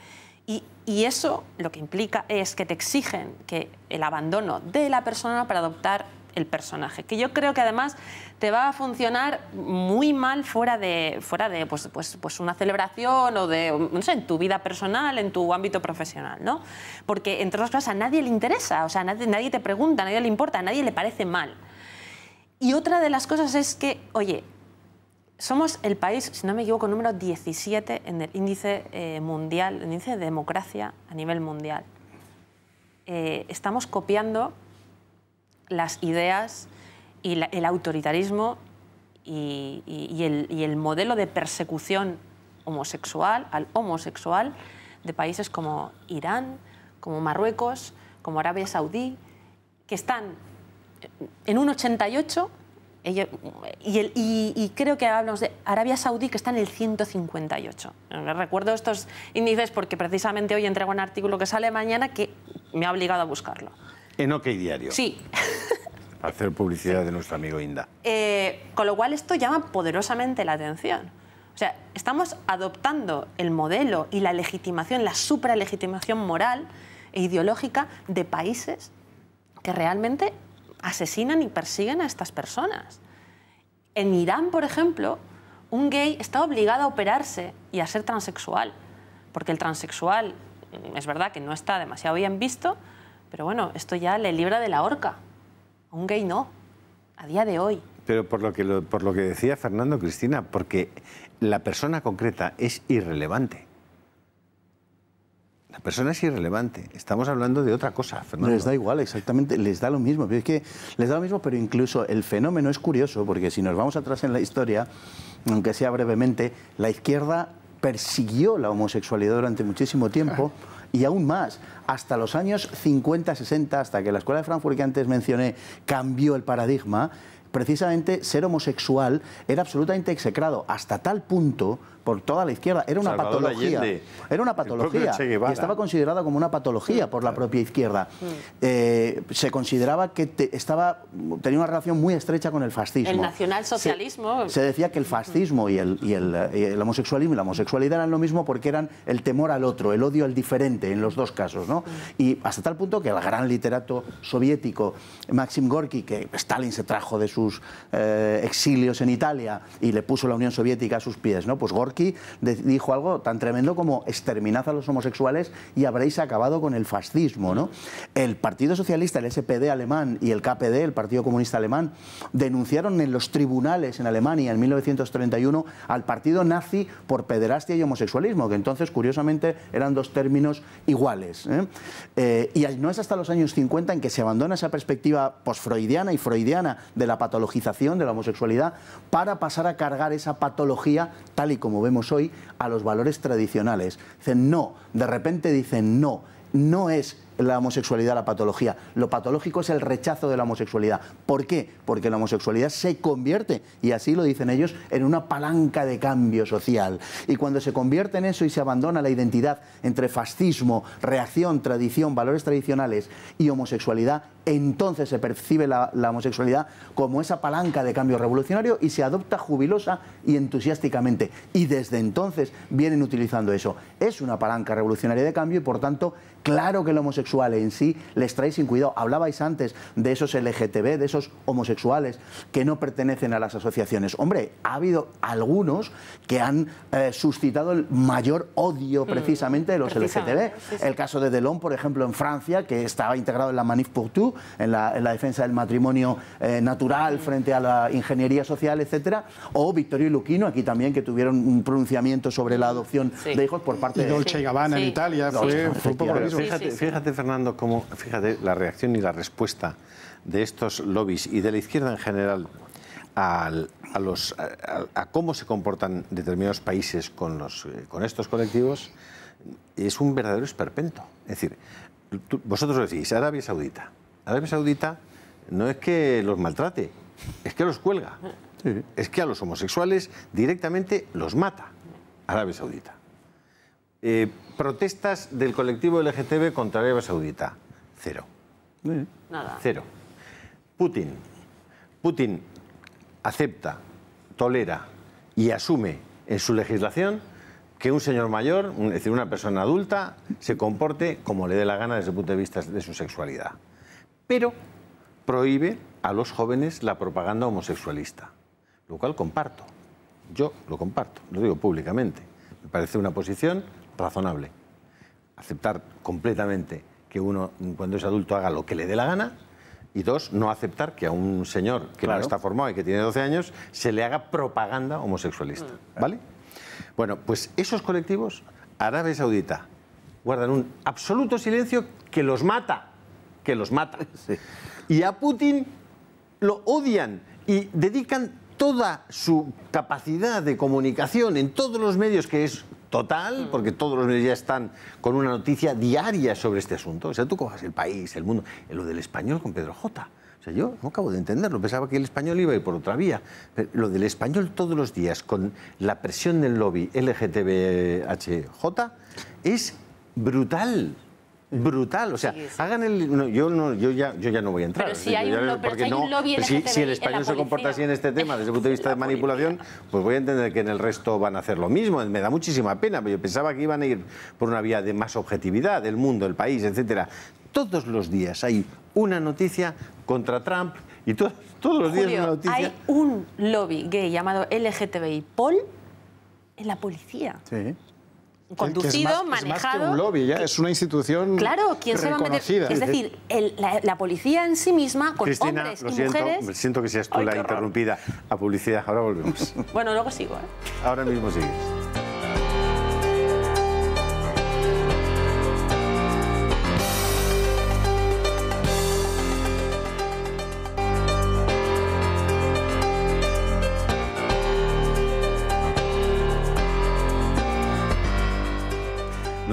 Y, y, eso lo que implica es que te exigen que el abandono de la persona para adoptar el personaje, que yo creo que además te va a funcionar muy mal fuera de, fuera de pues, pues, pues una celebración o de, no sé, en tu vida personal, en tu ámbito profesional, ¿no? Porque, entre otras cosas, a nadie le interesa, o sea, nadie, te pregunta, a nadie le importa, a nadie le parece mal. Y otra de las cosas es que, oye, somos el país, si no me equivoco, número 17 en el índice eh, mundial, el índice de democracia a nivel mundial. Eh, estamos copiando las ideas y el autoritarismo y, el, modelo de persecución homosexual al homosexual de países como Irán, como Marruecos, como Arabia Saudí, que están en un 88 y, y, creo que hablamos de Arabia Saudí, que está en el 158. Recuerdo estos índices porque precisamente hoy entrego un artículo que sale mañana que me ha obligado a buscarlo. En OK Diario. Sí. Hacer publicidad de nuestro amigo Inda. Eh, con lo cual esto llama poderosamente la atención. O sea, estamos adoptando el modelo y la legitimación, la supralegitimación moral e ideológica de países que realmente asesinan y persiguen a estas personas. En Irán, por ejemplo, un gay está obligado a operarse y a ser transexual, porque el transexual mm, es verdad que no está demasiado bien visto, pero bueno, esto ya le libra de la horca. A un gay no, a día de hoy. Pero por lo que, por lo que decía Fernando Cristina, porque la persona concreta es irrelevante. La persona es irrelevante. Estamos hablando de otra cosa, Fernando. Les da igual, exactamente. Les da lo mismo. Pero es que les da lo mismo, pero incluso el fenómeno es curioso, porque si nos vamos atrás en la historia, aunque sea brevemente, la izquierda persiguió la homosexualidad durante muchísimo tiempo. Ah y aún más, hasta los años 50-60, hasta que la Escuela de Frankfurt que antes mencioné cambió el paradigma, precisamente ser homosexual era absolutamente execrado, hasta tal punto por toda la izquierda. Era una patología. era una patología. Y estaba considerada como una patología por la propia izquierda. Mm. Eh, se consideraba que estaba, tenía una relación muy estrecha con el fascismo. El nacionalsocialismo. Se, se decía que el fascismo y el, y, el, homosexualismo y la homosexualidad eran lo mismo porque eran el temor al otro, el odio al diferente en los dos casos. ¿no? Mm. Y hasta tal punto que el gran literato soviético, Maxim Gorky, que Stalin se trajo de sus eh, exilios en Italia y le puso la Unión Soviética a sus pies, ¿no? pues Gorky dijo algo tan tremendo como exterminad a los homosexuales y habréis acabado con el fascismo. ¿no? El Partido Socialista, el SPD alemán y el KPD, el Partido Comunista Alemán, denunciaron en los tribunales en Alemania en 1931 al partido nazi por pederastia y homosexualismo, que entonces curiosamente eran dos términos iguales. ¿eh? Eh, y no es hasta los años 50 en que se abandona esa perspectiva freudiana y freudiana de la patologización de la homosexualidad para pasar a cargar esa patología tal y como vemos hoy, a los valores tradicionales. Dicen no, de repente dicen no, no es la homosexualidad la patología. Lo patológico es el rechazo de la homosexualidad. ¿Por qué? Porque la homosexualidad se convierte, y así lo dicen ellos, en una palanca de cambio social. Y cuando se convierte en eso y se abandona la identidad entre fascismo, reacción, tradición, valores tradicionales y homosexualidad, entonces se percibe la, homosexualidad como esa palanca de cambio revolucionario y se adopta jubilosa y entusiásticamente. Y desde entonces vienen utilizando eso. Es una palanca revolucionaria de cambio y por tanto, claro que la homosexualidad en sí les trae sin cuidado. Hablabais antes de esos LGTB, de esos homosexuales que no pertenecen a las asociaciones. Hombre, ha habido algunos que han eh, suscitado el mayor odio mm, precisamente de los LGTB. El caso de Delon, por ejemplo, en Francia, que estaba integrado en la Manif pour tout, en la, defensa del matrimonio eh, natural mm. frente a la ingeniería social, etc. o Victorio y Luquino, aquí también, que tuvieron un pronunciamiento sobre la adopción de hijos por parte de... Dolce Gabbana en Italia, fue, fíjate, Fernando, cómo, fíjate, la reacción y la respuesta de estos lobbies y de la izquierda en general a, cómo se comportan determinados países eh, con, estos colectivos es un verdadero esperpento. Es decir, vosotros decís, Arabia Saudita. Arabia Saudita no es que los maltrate, es que los cuelga. Es que a los homosexuales directamente los mata Arabia Saudita. Eh, protestas del colectivo LGTB contra Arabia Saudita. Cero. Nada. Cero. Putin. Putin acepta, tolera y asume en su legislación que un señor mayor, es decir, una persona adulta, se comporte como le dé la gana desde el punto de vista de su sexualidad. Pero prohíbe a los jóvenes la propaganda homosexualista, lo cual comparto. Yo lo comparto, lo digo públicamente. Me parece una posición razonable. Aceptar completamente que uno, cuando es adulto, haga lo que le dé la gana. Y dos, no aceptar que a un señor que no está formado y que tiene 12 años se le haga propaganda homosexualista. Mm. ¿Vale? Bueno, pues esos colectivos, Arabia Saudita, guardan un absoluto silencio que los mata. Que los mata. Y a Putin lo odian y dedican toda su capacidad de comunicación en todos los medios, que es total, mm. porque todos los medios ya están con una noticia diaria sobre este asunto. O sea, tú cojas el país, el mundo, eh, lo del español con Pedro J. O sea, yo no acabo de entenderlo, pensaba que el español iba a ir por otra vía. Pero lo del español todos los días, con la presión del lobby LGTBHJ, es brutal brutal. O sea, hagan el. yo, no, yo, ya, yo ya no voy a entrar. Pero si hay, si, el español se comporta así en este tema desde el punto de vista de manipulación, pues voy a entender que en el resto van a hacer lo mismo. Me da muchísima pena, pero yo pensaba que iban a ir por una vía de más objetividad, el mundo, el país, etcétera. Todos los días hay una noticia contra Trump y todos los días una noticia. Hay un lobby gay llamado LGTBI Pol en la policía. Sí conducido, es manejado. Es un lobby, es una institución claro, ¿quién a meter. es decir, la, policía en sí misma, con hombres lo siento, siento que seas tú la interrumpida a publicidad. Ahora volvemos. bueno, luego sigo. ¿eh? Ahora mismo sigues.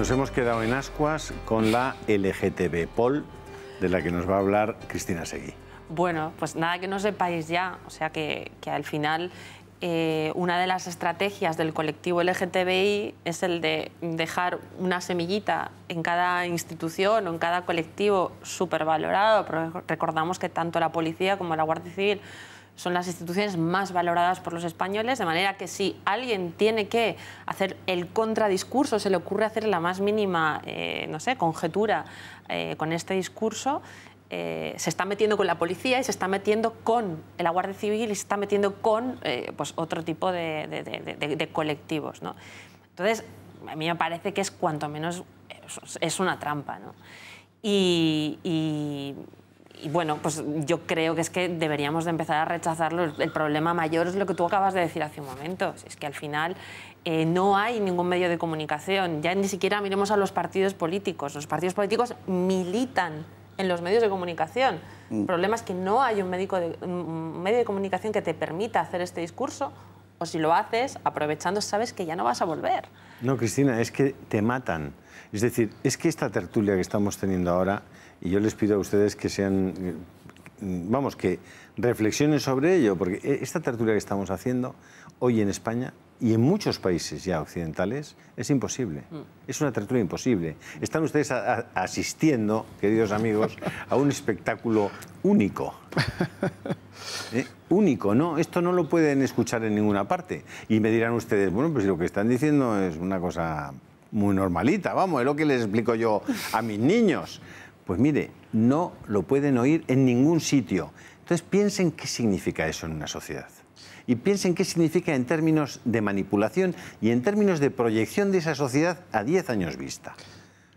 Nos hemos quedado en ascuas con la LGTB Pol, de la que nos va a hablar Cristina Seguí. Bueno, pues nada que no sepáis ya, o sea que, al final eh, una de las estrategias del colectivo LGTBI es el de dejar una semillita en cada institución o en cada colectivo súper valorado. Recordamos que tanto la policía como la Guardia Civil son las instituciones más valoradas por los españoles, de manera que si alguien tiene que hacer el contradiscurso, se le ocurre hacer la más mínima, eh, no sé, conjetura eh, con este discurso, eh, se está metiendo con la policía y se está metiendo con la Guardia Civil y se está metiendo con pues otro tipo de, colectivos. ¿no? Entonces, a mí me parece que es cuanto menos es una trampa. ¿no? y y bueno, pues yo creo que es que deberíamos de empezar a rechazarlo. El problema mayor es lo que tú acabas de decir hace un momento. Es que al final eh, no hay ningún medio de comunicación. Ya ni siquiera miremos a los partidos políticos. Los partidos políticos militan en los medios de comunicación. Mm. El problema es que no hay un medio de comunicación que te permita hacer este discurso o si lo haces, aprovechando, sabes que ya no vas a volver. No, Cristina, es que te matan. Es decir, es que esta tertulia que estamos teniendo ahora y yo les pido a ustedes que sean, vamos, que reflexionen sobre ello, porque e, esta tertulia que estamos haciendo hoy en España y en muchos países ya occidentales es imposible. Mm. Es una tertulia imposible. Están ustedes asistiendo, queridos amigos, a un espectáculo único. Eh, único, ¿no? Esto no lo pueden escuchar en ninguna parte. Y me dirán ustedes, bueno, pues lo que están diciendo es una cosa muy normalita, vamos, es lo que les explico yo a mis niños. Pues mire, no lo pueden oír en ningún sitio. Entonces piensen qué significa eso en una sociedad. Y piensen qué significa en términos de manipulación y en términos de proyección de esa sociedad a 10 años vista.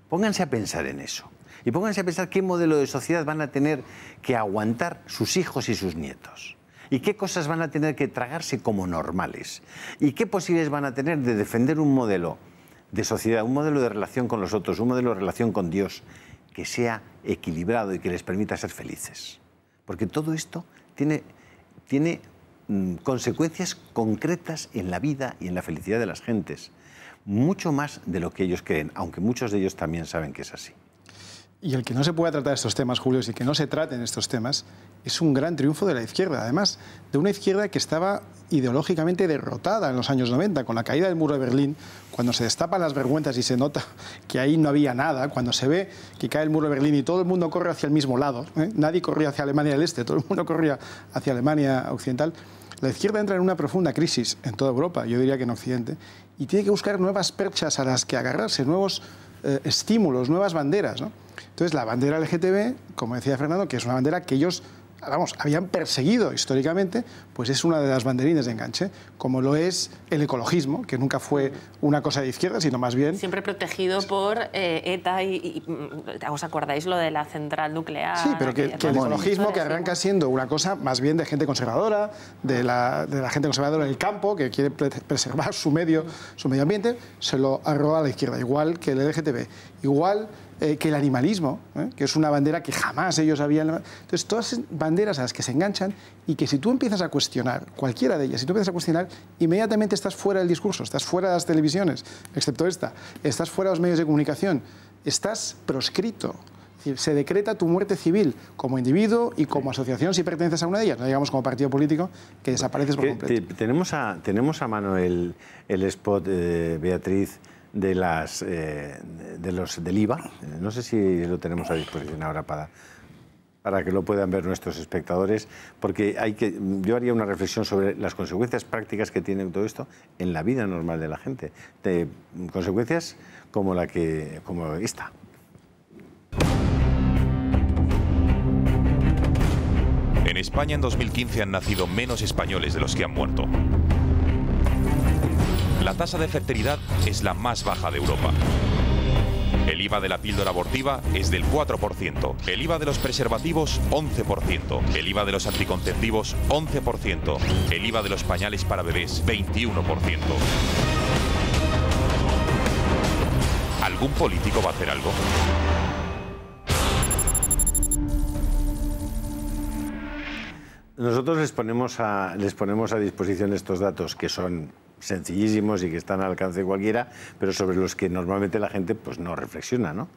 Pónganse a pensar en eso. Y pónganse a pensar qué modelo de sociedad van a tener que aguantar sus hijos y sus nietos. Y qué cosas van a tener que tragarse como normales. Y qué posibilidades van a tener de defender un modelo de sociedad, un modelo de relación con los otros, un modelo de relación con Dios que sea equilibrado y que les permita ser felices. Porque todo esto tiene, tiene mm, consecuencias concretas en la vida y en la felicidad de las gentes, mucho más de lo que ellos creen, aunque muchos de ellos también saben que es así. Y el que no se pueda tratar estos temas, Julio, y que no se traten estos temas, es un gran triunfo de la izquierda. Además, de una izquierda que estaba ideológicamente derrotada en los años 90, con la caída del muro de Berlín, cuando se destapan las vergüenzas y se nota que ahí no había nada, cuando se ve que cae el muro de Berlín y todo el mundo corre hacia el mismo lado, ¿eh? nadie corría hacia Alemania del Este, todo el mundo corría hacia Alemania Occidental, la izquierda entra en una profunda crisis en toda Europa, yo diría que en Occidente, y tiene que buscar nuevas perchas a las que agarrarse, nuevos eh, estímulos, nuevas banderas. Entonces, la bandera LGTB, como decía Fernando, que es una bandera que ellos habían perseguido históricamente, pues es una de las banderines de enganche, como lo es el ecologismo, que nunca fue una cosa de izquierda, sino más bien... Siempre protegido por eh, ETA y, mm, ¿Os acordáis lo de la central nuclear? Sí, pero que, el ecologismo que arranca siendo una cosa más bien de gente conservadora, de la, gente conservadora en el campo, que quiere preservar su medio, su medio ambiente, se lo arroba a la izquierda, igual que el LGTB, igual eh, que el animalismo, ¿eh? que es una bandera que jamás ellos habían... Entonces, todas banderas a las que se enganchan y que si tú empiezas a cuestionar, cualquiera de ellas, si tú empiezas a cuestionar, inmediatamente estás fuera del discurso, estás fuera de las televisiones, excepto esta, estás fuera de los medios de comunicación, estás proscrito. se decreta tu muerte civil como individuo y como asociación si perteneces a una de ellas, no digamos como partido político, que desapareces por completo. Tenemos a, tenemos a mano el, spot, Beatriz, de las, eh, de los, del IVA. No sé si lo tenemos a disposición ahora para, para que lo puedan ver nuestros espectadores, porque hay que, yo haría una reflexión sobre las consecuencias prácticas que tiene todo esto en la vida normal de la gente, de consecuencias como la que como esta. En España en 2015 han nacido menos españoles de los que han muerto la tasa de fertilidad es la más baja de Europa. El IVA de la píldora abortiva es del 4%, el IVA de los preservativos 11%, el IVA de los anticonceptivos 11%, el IVA de los pañales para bebés 21%. ¿Algún político va a hacer algo? Nosotros les ponemos a, les ponemos a disposición estos datos que son sencillísimos y que están al alcance de cualquiera, pero sobre los que normalmente la gente pues, no reflexiona. ¿no?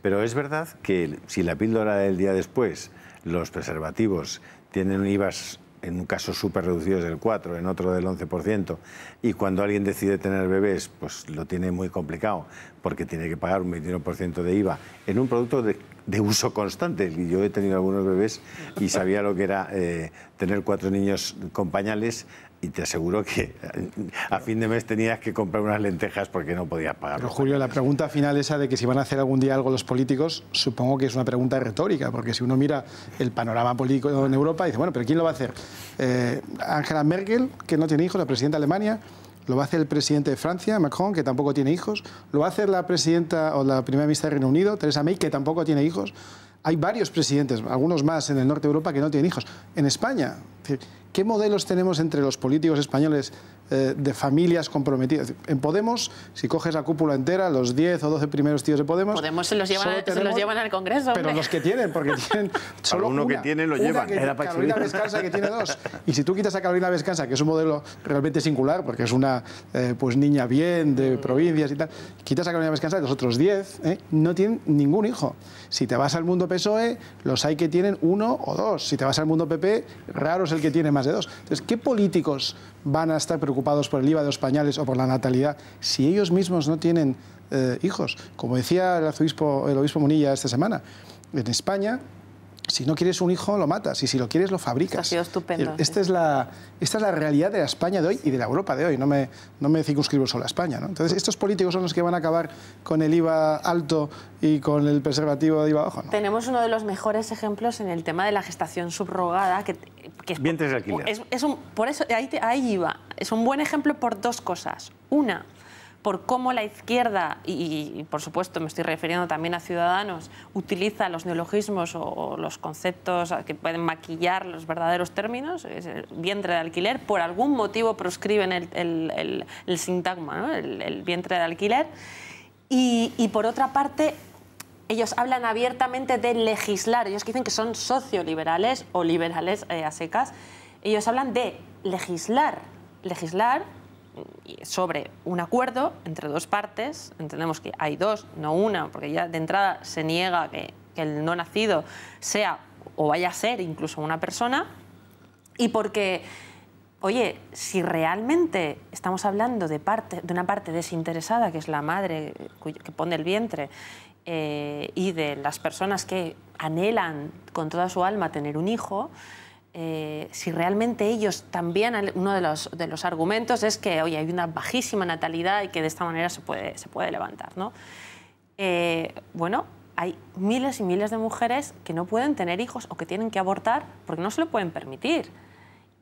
Pero es verdad que si la píldora del día después, los preservativos tienen IVAs en un caso súper reducidos del 4, en otro del 11%, y cuando alguien decide tener bebés, pues lo tiene muy complicado, porque tiene que pagar un 21% de IVA en un producto de, uso constante. Yo he tenido algunos bebés y sabía lo que era eh, tener cuatro niños con pañales y te aseguro que a fin de mes tenías que comprar unas lentejas porque no podías pagar. Pero Julio, la pregunta final esa de que si van a hacer algún día algo los políticos, supongo que es una pregunta retórica, porque si uno mira el panorama político en Europa, dice, bueno, pero ¿quién lo va a hacer? Eh, Angela Merkel, que no tiene hijos, la presidenta de Alemania, lo va a hacer el presidente de Francia, Macron, que tampoco tiene hijos, lo va a hacer la presidenta o la primera ministra del Reino Unido, Theresa May, que tampoco tiene hijos. Hay varios presidentes, algunos más en el norte de Europa, que no tienen hijos. En España, ¿Qué modelos tenemos entre los políticos españoles eh, de familias comprometidas? En Podemos, si coges la cúpula entera, los 10 o 12 primeros tíos de Podemos... Podemos se los llevan, al Congreso. Pero los que tienen, porque tienen solo uno que tiene lo llevan. Carolina Vescanza que tiene dos. Y si tú quitas a Carolina Vescanza, que es un modelo realmente singular, porque es una eh, pues niña bien de mm. provincias y tal, quitas a Carolina Vescanza y los otros 10 eh, no tienen ningún hijo. Si te vas al mundo PSOE, los hay que tienen uno o dos. Si te vas al mundo PP, raros el que tiene más de dos. Entonces, ¿qué políticos van a estar preocupados por el IVA de los pañales o por la natalidad si ellos mismos no tienen eh, hijos? Como decía el el obispo Munilla esta semana, en España si no quieres un hijo, lo matas. Y si lo quieres, lo fabricas. Ha sido estupendo. Esta, es la, esta es la realidad de la España de hoy y de la Europa de hoy. No me, no me circunscribo solo a España. ¿no? Entonces, estos políticos son los que van a acabar con el IVA alto y con el preservativo de IVA bajo. Tenemos uno de los mejores ejemplos en el tema de la gestación subrogada. Que, de Es, por eso, ahí, ahí iba. Es un buen ejemplo por dos cosas. Una, por cómo la izquierda, y, por supuesto me estoy refiriendo también a Ciudadanos, utiliza los neologismos o, los conceptos que pueden maquillar los verdaderos términos, el vientre de alquiler, por algún motivo proscriben el, sintagma, el, vientre de alquiler, y, por otra parte ellos hablan abiertamente de legislar, ellos dicen que son socioliberales o liberales eh, a secas, ellos hablan de legislar, legislar sobre un acuerdo entre dos partes, entendemos que hay dos, no una, porque ya de entrada se niega que, el no nacido sea o vaya a ser incluso una persona, y porque oye, si realmente estamos hablando de, parte, de una parte desinteresada, que es la madre que pone el vientre, eh, y de las personas que anhelan con toda su alma tener un hijo, eh, si realmente ellos también, uno de los, argumentos es que, hoy hay una bajísima natalidad y que de esta manera se puede, se puede levantar, ¿no? Eh, bueno, hay miles y miles de mujeres que no pueden tener hijos o que tienen que abortar porque no se lo pueden permitir.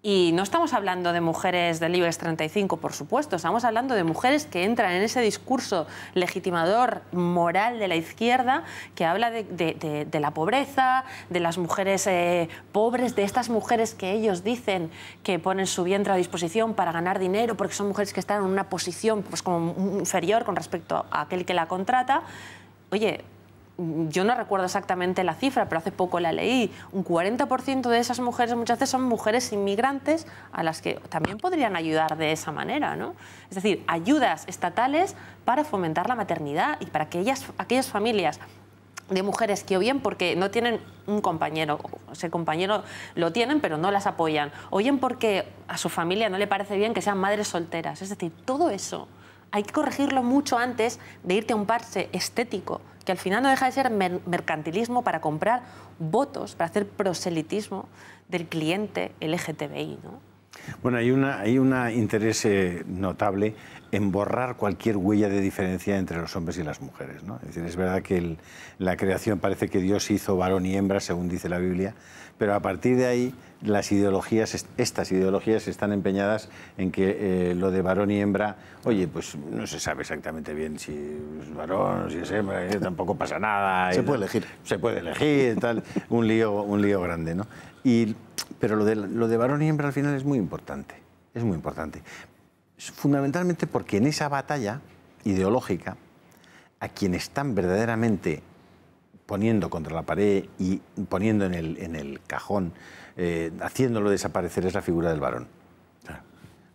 Y no estamos hablando de mujeres del IBEX 35, por supuesto, estamos hablando de mujeres que entran en ese discurso legitimador moral de la izquierda que habla de, la pobreza, de las mujeres eh, pobres, de estas mujeres que ellos dicen que ponen su vientre a disposición para ganar dinero porque son mujeres que están en una posición pues, como inferior con respecto a aquel que la contrata. Oye, yo no recuerdo exactamente la cifra, pero hace poco la leí, un 40% de esas mujeres muchas veces son mujeres inmigrantes a las que también podrían ayudar de esa manera, ¿no? Es decir, ayudas estatales para fomentar la maternidad y para que ellas, aquellas familias de mujeres que o porque no tienen un compañero, ese compañero lo tienen pero no las apoyan, o bien porque a su familia no le parece bien que sean madres solteras, es decir, todo eso hay que corregirlo mucho antes de irte a un parche estético y al final no deja de ser mercantilismo para comprar votos, para hacer proselitismo del cliente LGTBI. ¿no? Bueno, hay un hay interés eh, notable en borrar cualquier huella de diferencia entre los hombres y las mujeres. ¿no? Es, decir, es verdad que la creación parece que Dios hizo varón y hembra, según dice la Biblia, pero a partir de ahí las ideologías, estas ideologías están empeñadas en que eh, lo de varón y hembra, oye, pues no se sabe exactamente bien si es varón o si es hembra, eh, tampoco pasa nada. Se puede elegir. Se puede elegir, tal, un lío, un lío grande, ¿no? Y, pero lo de, lo de varón y hembra al final es muy importante, es muy importante. Fundamentalmente porque en esa batalla ideológica, a quienes están verdaderamente poniendo contra la pared y poniendo en el, cajón, eh, haciéndolo desaparecer, es la figura del varón.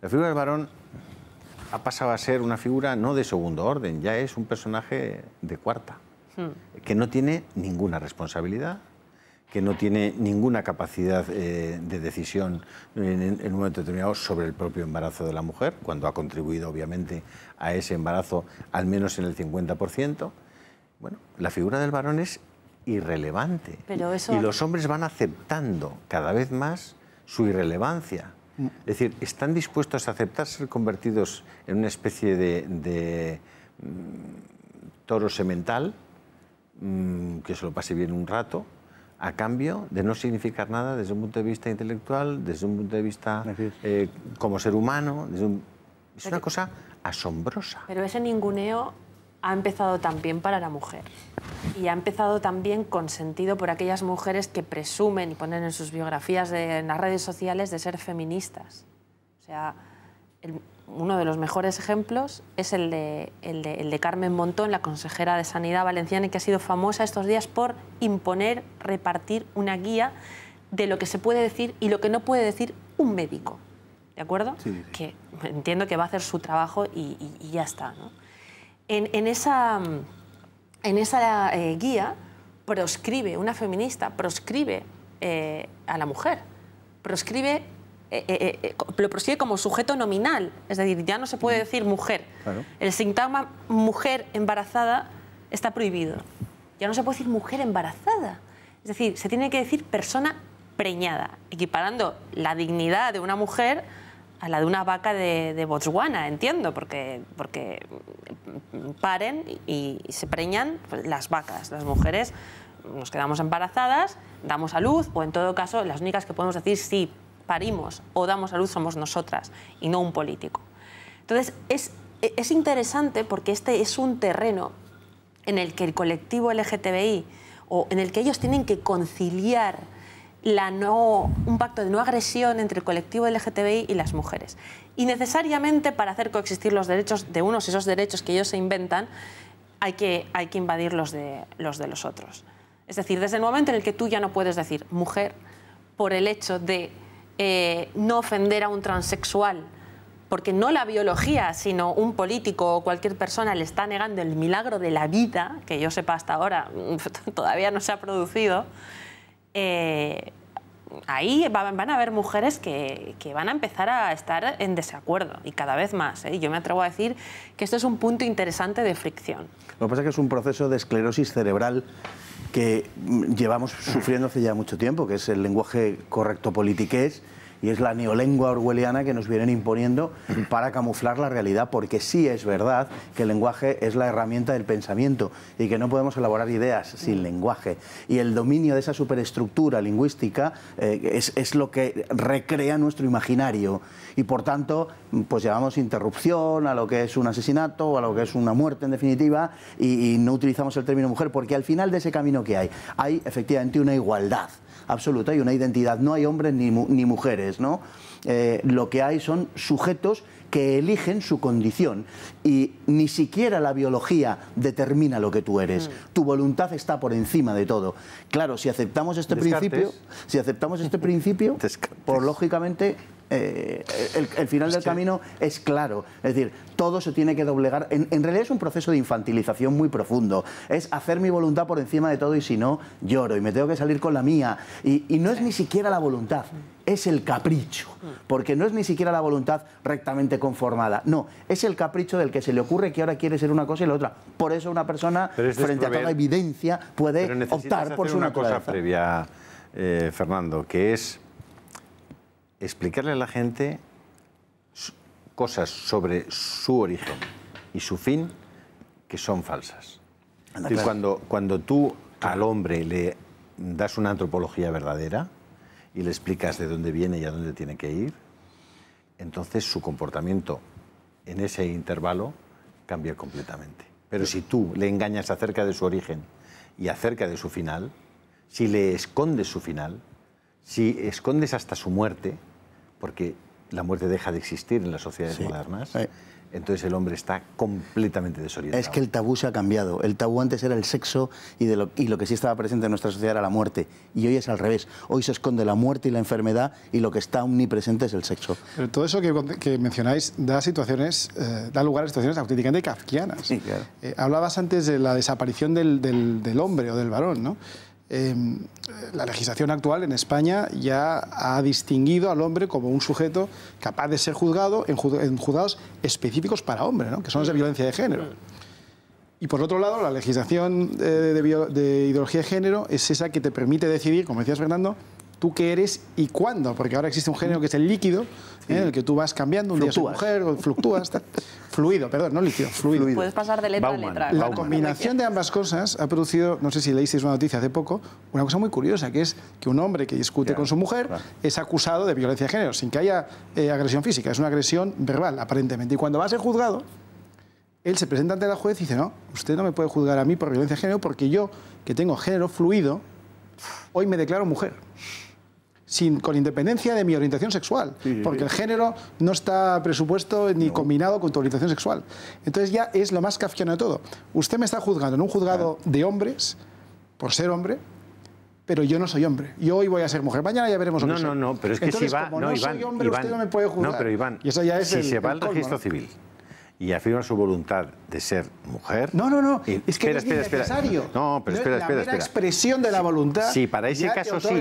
La figura del varón ha pasado a ser una figura no de segundo orden, ya es un personaje de cuarta, hmm. que no tiene ninguna responsabilidad, que no tiene ninguna capacidad eh, de decisión en, en, un momento determinado sobre el propio embarazo de la mujer, cuando ha contribuido obviamente a ese embarazo al menos en el 50%, bueno, la figura del varón es irrelevante. Y los hombres van aceptando cada vez más su irrelevancia. Mm. Es decir, están dispuestos a aceptar ser convertidos en una especie de, mm, toro semental, mm, que se lo pase bien un rato, a cambio de no significar nada desde un punto de vista intelectual, desde un punto de vista eh, como ser humano. Es una cosa asombrosa. Pero ese ninguneo ha empezado también para la mujer. Y ha empezado también con sentido por aquellas mujeres que presumen y ponen en sus biografías en las redes sociales de ser feministas. O sea, uno de los mejores ejemplos es el de, Carmen Montón, la consejera de Sanidad valenciana, que ha sido famosa estos días por imponer, repartir una guía de lo que se puede decir y lo que no puede decir un médico. ¿De acuerdo? Que entiendo que va a hacer su trabajo y, y ya está. ¿no? en, esa, eh, guía proscribe, una feminista proscribe eh, a la mujer, proscribe, eh, lo proscribe como sujeto nominal, es decir, ya no se puede decir mujer. El sintagma mujer embarazada está prohibido. Ya no se puede decir mujer embarazada. Es decir, se tiene que decir persona preñada, equiparando la dignidad de una mujer a la de una vaca de, Botswana, entiendo, porque, porque paren y, se preñan pues, las vacas, las mujeres nos quedamos embarazadas, damos a luz, o en todo caso, las únicas que podemos decir si parimos o damos a luz somos nosotras y no un político. Entonces, es, es interesante porque este es un terreno en el que el colectivo LGTBI o en el que ellos tienen que conciliar no, un pacto de no agresión entre el colectivo LGTBI y las mujeres. Y necesariamente para hacer coexistir los derechos de unos, esos derechos que ellos se inventan, hay que, hay que invadir los de, los otros. Es decir, desde el momento en el que tú ya no puedes decir mujer por el hecho de eh, no ofender a un transexual, porque no la biología, sino un político o cualquier persona le está negando el milagro de la vida, que yo sepa hasta ahora todavía no se ha producido, eh, ahí van a haber mujeres que, van a empezar a estar en desacuerdo y cada vez más. Y ¿eh? Yo me atrevo a decir que esto es un punto interesante de fricción. Lo que pasa es que es un proceso de esclerosis cerebral que mm, llevamos sufriendo hace ya mucho tiempo, que es el lenguaje correcto politiqués y es la neolengua orwelliana que nos vienen imponiendo para camuflar la realidad, porque sí es verdad que el lenguaje es la herramienta del pensamiento y que no podemos elaborar ideas sin lenguaje. Y el dominio de esa superestructura lingüística eh, es, lo que recrea nuestro imaginario y por tanto pues llevamos interrupción a lo que es un asesinato o a lo que es una muerte en definitiva y, y no utilizamos el término mujer porque al final de ese camino que hay hay efectivamente una igualdad absoluta hay una identidad. No hay hombres ni, ni mujeres, ¿no? Eh, lo que hay son sujetos que eligen su condición y ni siquiera la biología determina lo que tú eres. Mm. Tu voluntad está por encima de todo. Claro, si aceptamos este principio, si aceptamos este principio, por lógicamente eh, el, final del camino es claro. Es decir, todo se tiene que doblegar. En, realidad es un proceso de infantilización muy profundo. Es hacer mi voluntad por encima de todo y si no, lloro y me tengo que salir con la mía. Y, no es ni siquiera la voluntad, es el capricho. Porque no es ni siquiera la voluntad rectamente conformada. No, es el capricho del que se le ocurre que ahora quiere ser una cosa y la otra. Por eso una persona, frente a toda evidencia, puede optar por su una cosa previa, eh, Fernando, que es explicarle a la gente cosas sobre su origen y su fin que son falsas. Y cuando, cuando tú al hombre le das una antropología verdadera y le explicas de dónde viene y a dónde tiene que ir, entonces su comportamiento en ese intervalo cambia completamente. Pero si tú le engañas acerca de su origen y acerca de su final, si le escondes su final, si escondes hasta su muerte, porque la muerte deja de existir en las sociedades modernas. Entonces el hombre está completamente desorientado. Es que el tabú se ha cambiado. El tabú antes era el sexo y, de lo, que sí estaba presente en nuestra sociedad era la muerte. Y hoy es al revés. Hoy se esconde la muerte y la enfermedad y lo que está omnipresente es el sexo. todo eso que, mencionáis da situaciones, eh, da lugar a situaciones auténticamente kafkianas. Sí, claro. Eh, hablabas antes de la desaparición del, del hombre o del varón, ¿no? Em, la legislación actual en España ya ha distinguido al hombre como un sujeto capaz de ser juzgado en, juzgados específicos para hombre, ¿no? que son los de violencia de género. Y por otro lado, la legislación eh, de, de ideología de género es esa que te permite decidir, como decías Fernando, tú qué eres y cuándo, porque ahora existe un género que es el líquido, ¿eh? en el que tú vas cambiando, un día eres mujer, fluctúas, fluido, perdón, no líquido, fluido. Puedes pasar de letra a letra. La combinación de ambas cosas ha producido, no sé si leísteis una noticia hace poco, una cosa muy curiosa, que es que un hombre que discute con su mujer es acusado de violencia de género, sin que haya eh, agresión física, es una agresión verbal, aparentemente. Y cuando va a ser juzgado, él se presenta ante la juez y dice, no, usted no me puede juzgar a mí por violencia de género porque yo, que tengo género fluido, hoy me declaro mujer sin, con independencia de mi orientación sexual, porque el género no está presupuesto ni combinado con tu orientación sexual. Entonces ya es lo más kafkiano de todo. Usted me está juzgando en un juzgado de hombres, por ser hombre, pero yo no soy hombre. Yo hoy voy a ser mujer, mañana ya veremos no, No, no, pero es que si va, no, Iván, usted no me puede juzgar. No, pero Iván, eso ya es si el, se va al registro civil y afirma su voluntad de ser mujer. No, no, no. es que es necesario. No, pero espera, espera. la expresión de la voluntad. Sí, para ese caso sí.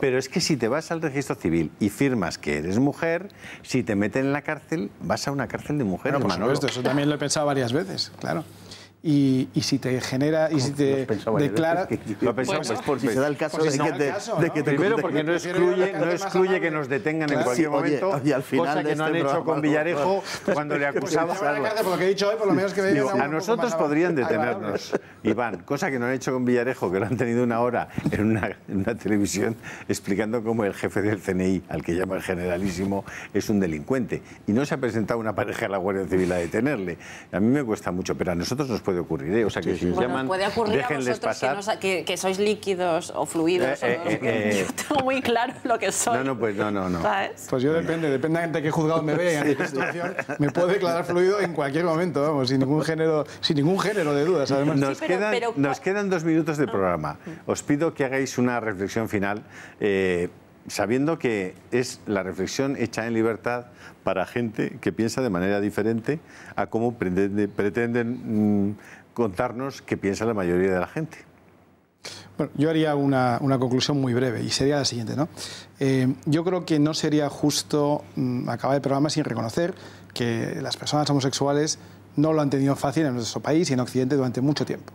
Pero es que si te vas al registro civil y firmas que eres mujer, si te meten en la cárcel, vas a una cárcel de mujeres. Bueno, No, eso también lo he pensado varias veces, claro y, si te genera y si te declara... Lo pues, si se da el caso, de, que, ¿no? Primero porque no excluye, que nos detengan en cualquier momento, y al final cosa que no han este hecho con Villarejo cuando le pues acusaban... A nosotros podrían detenernos, Iván, cosa que no han hecho con Villarejo, que lo han tenido una hora en una, televisión explicando cómo el jefe del CNI, al que llama el generalísimo, es un delincuente. Y no se ha presentado una pareja a la Guardia Civil a detenerle. A mí me cuesta mucho, pero a nosotros nos puede puede ocurrir. ¿eh? O sea, que si sí. Bueno, puede ocurrir a vosotros pasar. Que, sois líquidos o fluidos. Yo eh, eh, tengo muy claro lo que soy. No, no, pues no, no. no. Pues yo depende, depende de qué juzgado me vea en qué situación. Me puedo declarar fluido en cualquier momento, vamos, sin ningún género, sin ningún género de dudas. Además. Nos, quedan, nos quedan dos minutos de ah. programa. Os pido que hagáis una reflexión final sabiendo que es la reflexión hecha en libertad para gente que piensa de manera diferente a cómo pretenden mm, contarnos que piensa la mayoría de la gente. Bueno, yo haría una, conclusión muy breve y sería la siguiente. ¿no? Eh, yo creo que no sería justo mm, acabar el programa sin reconocer que las personas homosexuales no lo han tenido fácil en nuestro país y en Occidente durante mucho tiempo.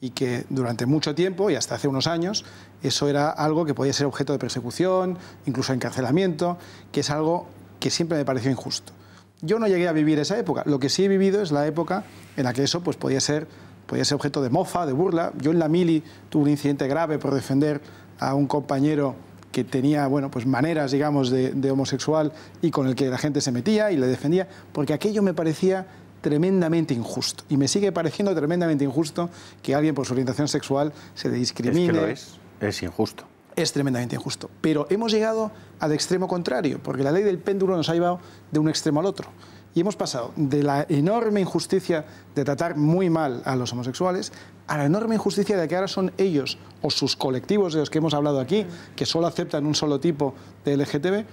Y que durante mucho tiempo, y hasta hace unos años, eso era algo que podía ser objeto de persecución, incluso encarcelamiento, que es algo que siempre me pareció injusto. Yo no llegué a vivir esa época. Lo que sí he vivido es la época en la que eso pues, podía, ser, podía ser objeto de mofa, de burla. Yo en la mili tuve un incidente grave por defender a un compañero que tenía bueno, pues maneras, digamos, de, homosexual y con el que la gente se metía y le defendía, porque aquello me parecía tremendamente injusto. Y me sigue pareciendo tremendamente injusto que alguien por su orientación sexual se le discrimine. Es que lo es, es injusto es tremendamente injusto. Pero hemos llegado al extremo contrario, porque la ley del péndulo nos ha llevado de un extremo al otro. Y hemos pasado de la enorme injusticia de tratar muy mal a los homosexuales a la enorme injusticia de que ahora son ellos o sus colectivos de los que hemos hablado aquí, mm. que solo aceptan un solo tipo de LGTB,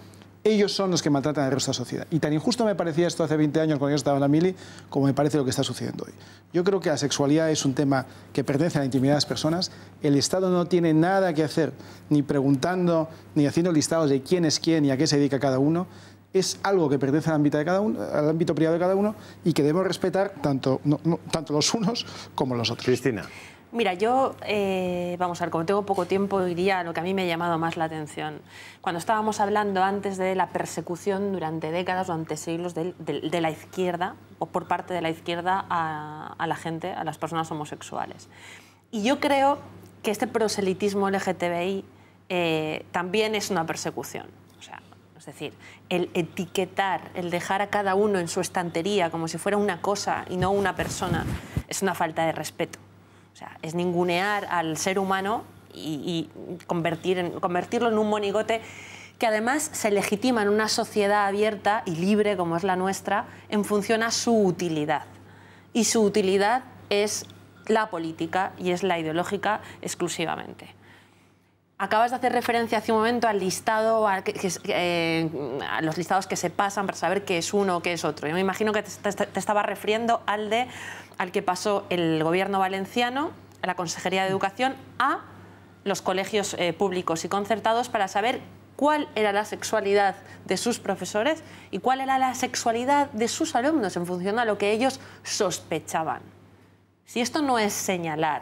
ellos son los que maltratan al resto de la sociedad. Y tan injusto me parecía esto hace 20 años cuando yo estaba en la mili, como me parece lo que está sucediendo hoy. Yo creo que la sexualidad es un tema que pertenece a la intimidad de las personas. El Estado no tiene nada que hacer, ni preguntando, ni haciendo listados de quién es quién y a qué se dedica cada uno. Es algo que pertenece al ámbito, de cada uno, al ámbito privado de cada uno y que debemos respetar tanto, tanto los unos como los otros. Cristina. Mira, yo, eh, vamos a ver, como tengo poco tiempo, diría lo que a mí me ha llamado más la atención. Cuando estábamos hablando antes de la persecución durante décadas, o durante siglos, de, la izquierda, o por parte de la izquierda, a, la gente, a las personas homosexuales. Y yo creo que este proselitismo LGTBI eh, también es una persecución. O sea, es decir, el etiquetar, el dejar a cada uno en su estantería como si fuera una cosa y no una persona, es una falta de respeto. O sea, es ningunear al ser humano y, convertirlo en un monigote que además se legitima en una sociedad abierta y libre como es la nuestra en función a su utilidad. Y su utilidad es la política y es la ideológica exclusivamente. Acabas de hacer referencia hace un momento al listado, eh, a, los listados que se pasan para saber qué es uno o qué es otro. Yo me imagino que te, estaba refiriendo al de al que pasó el gobierno valenciano, a la Consejería de Educación, a los colegios eh, públicos y concertados para saber cuál era la sexualidad de sus profesores y cuál era la sexualidad de sus alumnos en función a lo que ellos sospechaban. Si esto no es señalar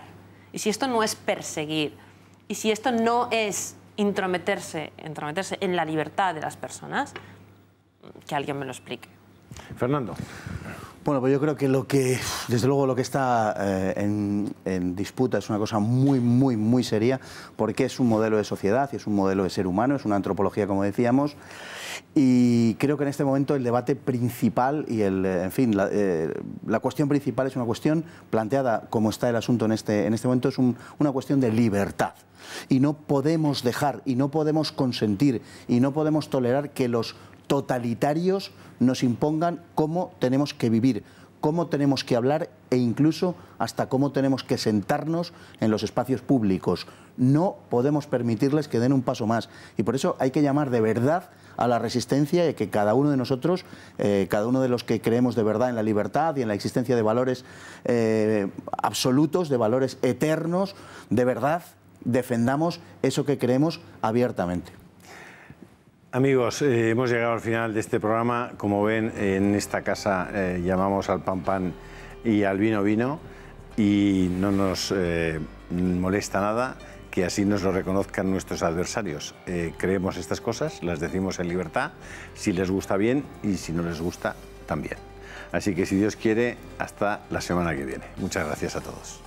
y si esto no es perseguir, y si esto no es intrometerse, en la libertad de las personas, que alguien me lo explique. Fernando. Bueno, pues yo creo que lo que, desde luego, lo que está eh, en, disputa es una cosa muy, muy, muy seria, porque es un modelo de sociedad, y es un modelo de ser humano, es una antropología, como decíamos, y creo que en este momento el debate principal y eh, en fin, eh, la, cuestión principal es una cuestión planteada como está el asunto en este, en este momento, es una cuestión de libertad. Y no podemos dejar, y no podemos consentir, y no podemos tolerar que los totalitarios nos impongan cómo tenemos que vivir, cómo tenemos que hablar e incluso hasta cómo tenemos que sentarnos en los espacios públicos. No podemos permitirles que den un paso más y por eso hay que llamar de verdad a la resistencia y que cada uno de nosotros, eh, cada uno de los que creemos de verdad en la libertad y en la existencia de valores eh, absolutos, de valores eternos, de verdad defendamos eso que creemos abiertamente. Amigos, eh, hemos llegado al final de este programa. Como ven, en esta casa eh, llamamos al pan pan y al vino vino y no nos eh, molesta nada que así nos lo reconozcan nuestros adversarios. creemos estas cosas, las decimos en libertad, si les gusta bien y si no les gusta, también. Así que si Dios quiere, hasta la semana que viene. Muchas gracias a todos.